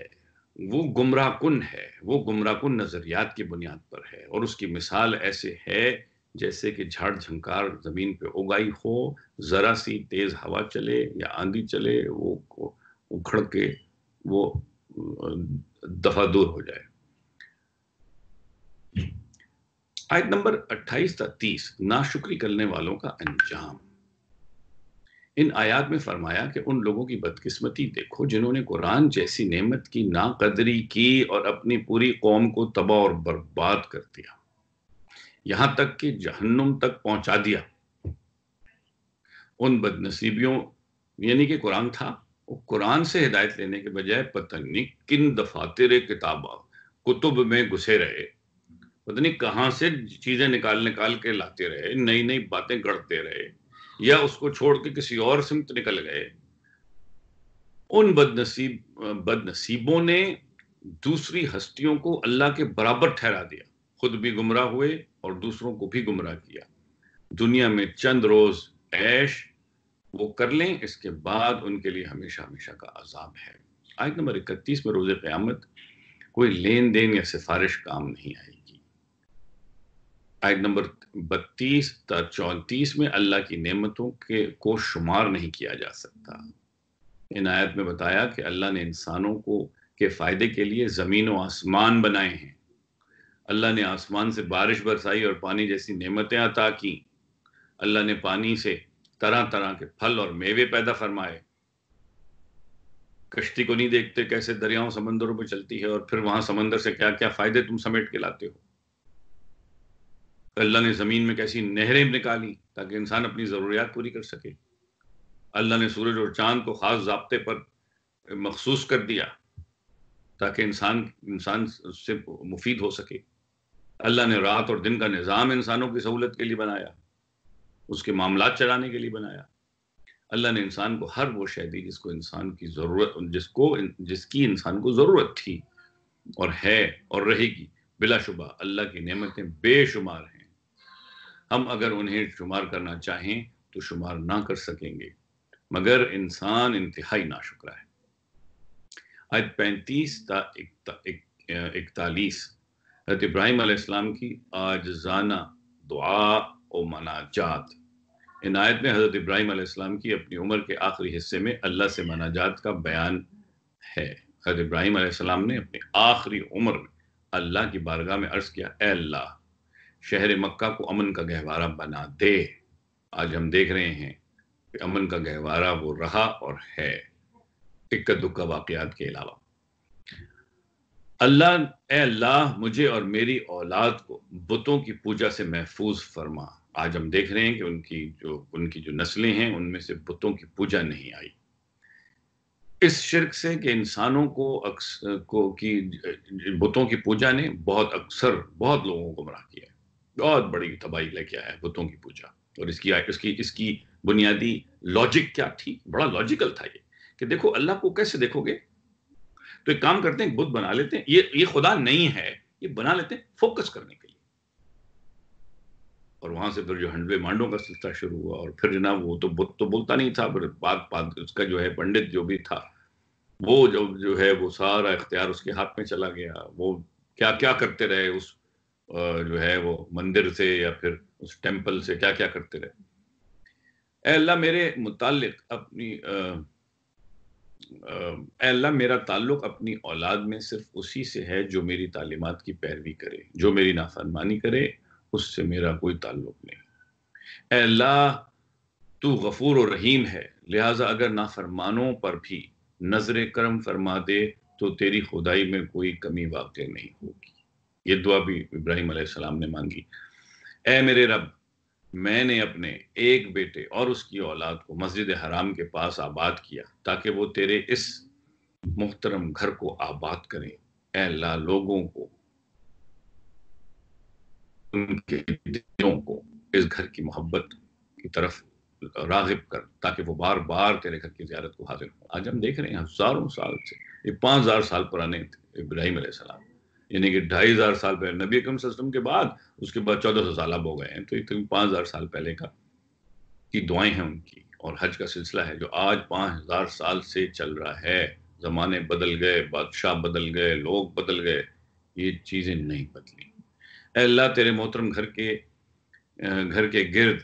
वो गुमराह कन है वो गुमराह कन नज़रियात की बुनियाद पर है और उसकी मिसाल ऐसे है जैसे कि झाड़ झंकार ज़मीन पे उगाई हो ज़रा सी तेज़ हवा चले या आंधी चले वो उखड़ के वो दफा दूर हो जाए आयत नंबर 28 तक 30 नाशुक्री करने वालों का अंजाम इन आयात में फरमाया कि उन लोगों की बदकिस्मती देखो जिन्होंने कुरान जैसी नेमत की नाकदरी की और अपनी पूरी कौम को तबाह और बर्बाद कर दिया यहां तक कि जहन्नुम तक पहुंचा दिया उन बदनसीबियों यानी कि कुरान था वो कुरान से हिदायत लेने के बजाय पता नहीं किन दफातर किताब कुतुब में घुसे रहे पता नहीं कहाँ से चीजें निकाल निकाल के लाते रहे नई नई बातें गढ़ते रहे या उसको छोड़ के किसी और सिमत निकल गए उन बदनसीब बदनसीबों ने दूसरी हस्तियों को अल्लाह के बराबर ठहरा दिया खुद भी गुमराह हुए और दूसरों को भी गुमराह किया दुनिया में चंद रोज ऐश वो कर लें इसके बाद उनके लिए हमेशा हमेशा का आजाब है आयत नंबर इकतीस में रोज़ क़्यामत कोई लेन देन या सिफारिश काम नहीं आई आयत नंबर बत्तीस तथा चौंतीस में अल्लाह की नेमतों के को शुमार नहीं किया जा सकता इन आयत में बताया कि अल्लाह ने इंसानों को के फ़ायदे के लिए ज़मीन व आसमान बनाए हैं अल्लाह ने आसमान से बारिश बरसाई और पानी जैसी नेमतें अता की अल्लाह ने पानी से तरह तरह के फल और मेवे पैदा फरमाए कश्ती को नहीं देखते कैसे दरियाओं समंदरों पर चलती है और फिर वहां समंदर से क्या क्या फ़ायदे तुम समेट के लाते हो अल्लाह ने ज़मीन में कैसी नहरें निकाली ताकि इंसान अपनी ज़रूरियात पूरी कर सके अल्लाह ने सूरज और चांद को ख़ास जबते पर मखसूस कर दिया ताकि इंसान इंसान से मुफीद हो सके अल्लाह ने रात और दिन का निज़ाम इंसानों की सहूलत के लिए बनाया उसके मामला चलाने के लिए बनाया अल्लाह ने इंसान को हर वो शह दी जिसको इंसान की ज़रूरत जिसको जिसकी इंसान को ज़रूरत थी और है और रहेगी बिलाशुबा अल्लाह की नेमतें बेशुमार हैं हम अगर उन्हें शुमार करना चाहें तो शुमार ना कर सकेंगे मगर इंसान इंतहाई ना शुक्रा है आज पैंतीस ता इकतालीस हजरत इब्राहिम आसमाम की जाना दुआ और मनाजात इन आयत में हज़रत इब्राहिम आसमाम की अपनी उम्र के आखिरी हिस्से में अल्लाह से मनाजात का बयान है हज़रत इब्राहिम ने अपनी आखिरी उम्र में अल्लाह की बारगाह में अर्ज़ किया अल्लाह शहर मक्का को अमन का गहवारा बना दे आज हम देख रहे हैं कि अमन का गहवारा वो रहा और है इक्का दुक्का वाकयात के अलावा अल्लाह अल्लाह मुझे और मेरी औलाद को बुतों की पूजा से महफूज फरमा आज हम देख रहे हैं कि उनकी जो उनकी जो नस्लें हैं उनमें से बुतों की पूजा नहीं आई इस शिरक से कि इंसानों को अक्स को की बुतों की पूजा ने बहुत अक्सर बहुत लोगों को गुमराह किया बहुत बड़ी तबाही लेके आया है बुतों की पूजा और इसकी इसकी इसकी बुनियादी लॉजिक क्या थी बड़ा लॉजिकल था ये कि देखो अल्लाह को कैसे देखोगे तो एक काम करते हैं बुद्ध बना लेते हैं ये ये खुदा नहीं है ये बना लेते हैं फोकस करने के लिए और वहां से फिर जो हंडवे मांडों का सिलसिला शुरू हुआ और फिर जना वो तो बुद्ध तो बोलता नहीं था फिर बात बात उसका जो है पंडित जो भी था वो जो जो है वो सारा इख्तियार उसके हाथ में चला गया वो क्या क्या करते रहे उस जो है वो मंदिर से या फिर उस टेम्पल से क्या क्या करते रहे अल्लाह मेरे मुतालिक अपनी अल्लाह मेरा ताल्लुक अपनी औलाद में सिर्फ उसी से है जो मेरी तालीमत की पैरवी करे जो मेरी नाफरमानी करे उससे मेरा कोई ताल्लुक नहीं अल्लाह तू गफूर और रहीम है लिहाजा अगर नाफरमानों पर भी नजर करम फरमा दे तो तेरी खुदाई में कोई कमी वाक़ नहीं होगी ये दुआ भी इब्राहिम सलाम ने मांगी ए मेरे रब मैंने अपने एक बेटे और उसकी औलाद को मस्जिद हराम के पास आबाद किया ताकि वो तेरे इस मोहतरम घर को आबाद करें अल्लाह लोगों को उनके दिलों को इस घर की मोहब्बत की तरफ रागिब कर ताकि वो बार बार तेरे घर की ज्यारत को हाजिर हो आज हम देख रहे हैं हजारों साल से ये पांच हजार साल पुराने इब्राहिम सलाम यानी कि ढाई हज़ार साल पहले नबी अकम सिस्टम के बाद उसके बाद चौदह सौ साल अब हो गए हैं तो तकरीबन पाँच हज़ार साल पहले का की दुआएं हैं उनकी और हज का सिलसिला है जो आज पाँच हज़ार साल से चल रहा है ज़माने बदल गए बादशाह बदल गए लोग बदल गए ये चीज़ें नहीं बदली अल्लाह तेरे मोहतरम घर के घर के गिरद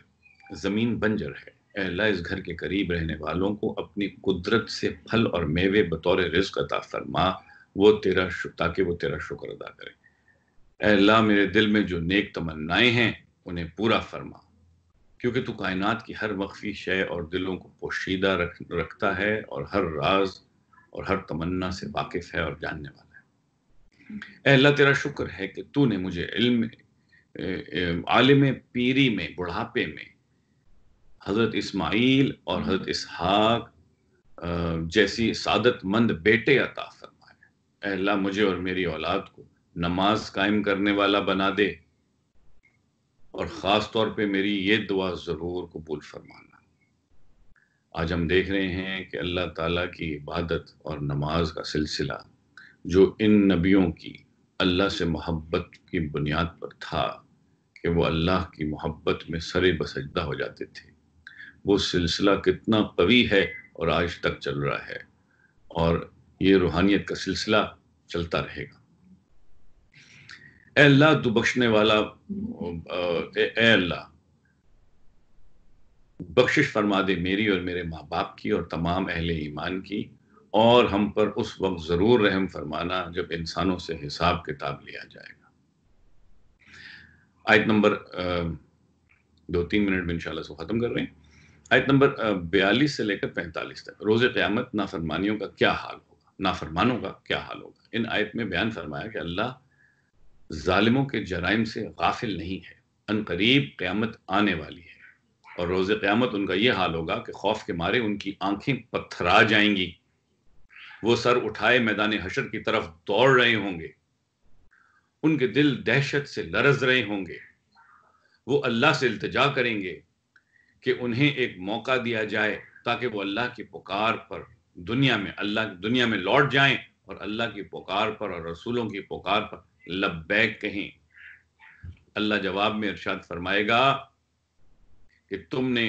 ज़मीन बंजर है अल्लाह इस घर के करीब रहने वालों को अपनी कुदरत से फल और मेवे बतौर रिस्क अता फरमा वो तेरा ताकि वो तेरा शुक्र अदा करे अल्लाह मेरे दिल में जो नेक तमन्नाएं हैं उन्हें पूरा फरमा क्योंकि तू कायनात की हर मख्फी शय और दिलों को पोशीदा रख रखता है और हर राज और हर तमन्ना से वाकिफ है और जानने वाला है अल्लाह तेरा शुक्र है कि तूने मुझे इल्म आलिम पीरी में बुढ़ापे में हज़रत इस्माइल और हज़रत इसहाक जैसी सादतमंद बेटे अता फरमा अल्लाह मुझे और मेरी औलाद को नमाज कायम करने वाला बना दे और ख़ास तौर पे मेरी ये दुआ ज़रूर कबूल फरमाना आज हम देख रहे हैं कि अल्लाह ताला की इबादत और नमाज का सिलसिला जो इन नबियों की अल्लाह से मोहब्बत की बुनियाद पर था कि वो अल्लाह की मोहब्बत में सरे बसजदा हो जाते थे वो सिलसिला कितना कवी है और आज तक चल रहा है और ये रूहानियत का सिलसिला चलता रहेगा अल्लाह तो बख्शने वाला अल्लाह बख्शिश फरमा दे मेरी और मेरे माँ बाप की और तमाम अहल ईमान की और हम पर उस वक्त ज़रूर रहम फरमाना जब इंसानों से हिसाब किताब लिया जाएगा आयत नंबर दो तीन मिनट में इंशाल्लाह इसको ख़त्म कर रहे हैं आयत नंबर बयालीस से लेकर पैंतालीस तक रोज़ क़्यामत नाफरमानियों का क्या हाल होगा नाफरमानों का क्या हाल होगा इन आयत में बयान फरमाया कि अल्लाह जालिमों के जराइम से गाफिल नहीं है अनकरीब क़्यामत आने वाली है और रोज़ क़्यामत उनका यह हाल होगा कि खौफ के मारे उनकी आंखें पत्थरा जाएंगी वो सर उठाए मैदान हशर की तरफ दौड़ रहे होंगे उनके दिल दहशत से लरज रहे होंगे वो अल्लाह से इल्तजा करेंगे कि उन्हें एक मौका दिया जाए ताकि वो अल्लाह की पुकार पर दुनिया में अल्लाह दुनिया में लौट जाएं और अल्लाह की पुकार पर और रसूलों की पुकार पर लब्बैक कहें अल्लाह जवाब में इरशाद फरमाएगा कि तुमने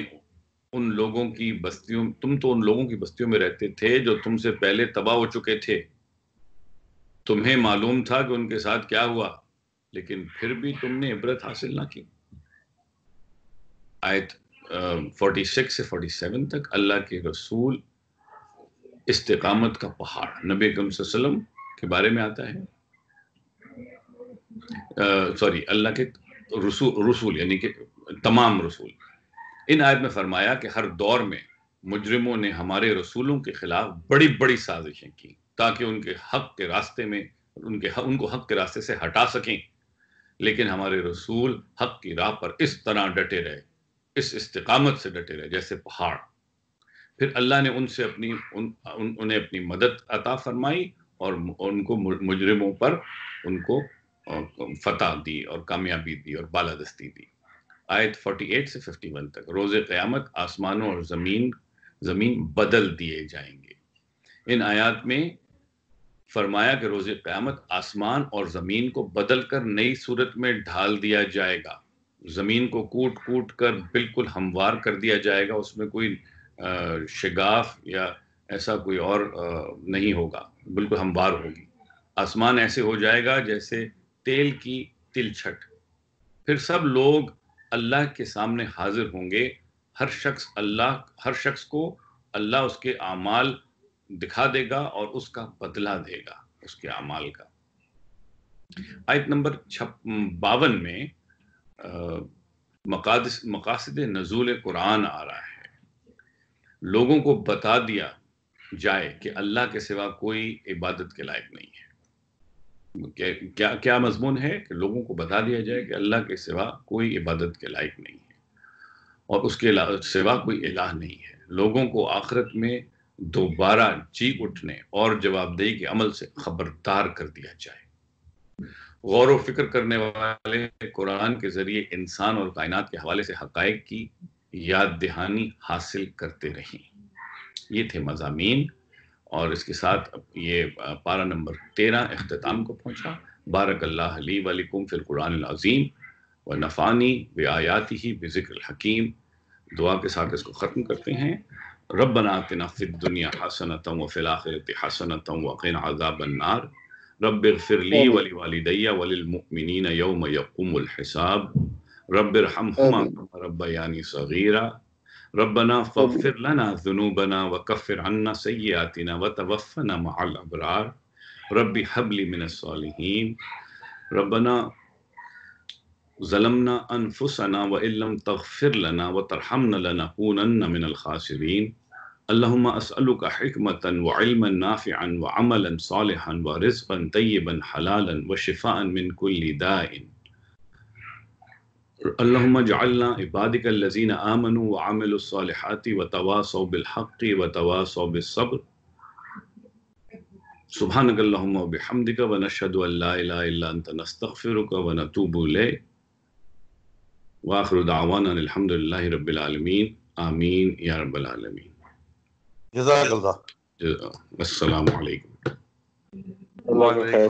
उन लोगों की बस्तियों तुम तो उन लोगों की बस्तियों में रहते थे जो तुमसे पहले तबाह हो चुके थे तुम्हें मालूम था कि उनके साथ क्या हुआ लेकिन फिर भी तुमने इबरत हासिल ना की आयत फोर्टी सिक्स से फोर्टी सेवन तक अल्लाह के रसूल इस्तेकामत का पहाड़ नबी वसल्लम के बारे में आता है सॉरी अल्लाह के रसूल रसूल यानी कि तमाम रसूल इन आयत में फरमाया कि हर दौर में मुजरिमों ने हमारे रसूलों के खिलाफ बड़ी बड़ी साजिशें की ताकि उनके हक के रास्ते में उनके हक, उनको हक के रास्ते से हटा सकें लेकिन हमारे रसूल हक की राह पर इस तरह डटे रहे इस इस्तकामत से डटे रहे जैसे पहाड़ फिर अल्लाह ने उनसे अपनी उन, उन उन्हें अपनी मदद अता फरमाई और उनको मुजरिमों पर उनको फतह दी और कामयाबी दी और बालादस्ती दी आयत 48 से 51 तक रोज़ क़्यामत आसमानों और ज़मीन ज़मीन बदल दिए जाएंगे इन आयात में फरमाया कि रोज़ क़्यामत आसमान और ज़मीन को बदल कर नई सूरत में ढाल दिया जाएगा ज़मीन को कूट कूट कर बिल्कुल हमवार कर दिया जाएगा उसमें कोई शगाफ या ऐसा कोई और नहीं होगा बिल्कुल हमवार होगी आसमान ऐसे हो जाएगा जैसे तेल की तिलछट फिर सब लोग अल्लाह के सामने हाजिर होंगे हर शख्स अल्लाह हर शख्स को अल्लाह उसके अमाल दिखा देगा और उसका बदला देगा उसके अमाल का आयत नंबर छप बावन में मकादस मकासद नजूल कुरान आ रहा है लोगों को बता दिया जाए कि अल्लाह के सिवा कोई इबादत के लायक नहीं है क्या क्या, क्या मजमून है कि लोगों को बता दिया जाए कि अल्लाह के सिवा कोई इबादत के लायक नहीं है और उसके सिवा कोई इलाह नहीं है लोगों को आखिरत में दोबारा जी उठने और जवाबदेही के अमल से खबरदार कर दिया जाए गौर व फिक्र करने वाले कुरान के जरिए इंसान और कायनात के हवाले से हकायक की याद दहानी हासिल करते रहें ये थे मजामीन और इसके साथ ये पारा नंबर तेरह अख्ताम को पहुँचा बारक अल्लाह वालकुम फिर कुरान अज़ीम व नफ़ानी व आयाति ही बिक्र हकीम दुआ के साथ इसको ख़त्म करते हैं रब रबना तनाफ़िद दुनिया हसनत व फ़िलाखरत हसनत वक़िन आज़ाबन्नार रब फिरली वली दैया वलिलमिन यौम यकुमसाब رب ارحمهما كما ربياني صغيرا ربنا فاغفر لنا ذنوبنا وكفر عنا سيئاتنا وتوفنا مع الأبرار ربي هب لي من الصالحين ربنا ظلمنا أنفسنا وإن لم تغفر لنا وترحمنا لنكونن من الخاسرين اللهم أسألك حكمة وعلما نافعا وعملا صالحا ورزقا طيبا حلالا وشفاء من كل داء अल्लाजालना इबादिकल्लिन आमनु व आमिलसालहती व तवा सौबिलहक़ी व तवा सौबिसब्र सुबहानकल्लम बहमदिक व नशद नस्तफ़िर व नतूबल वाखरुदावान अलहमदिल्ला रबालमीन आमीन या रबालमीन जजाकल्ला अस्सलाम वालेकुम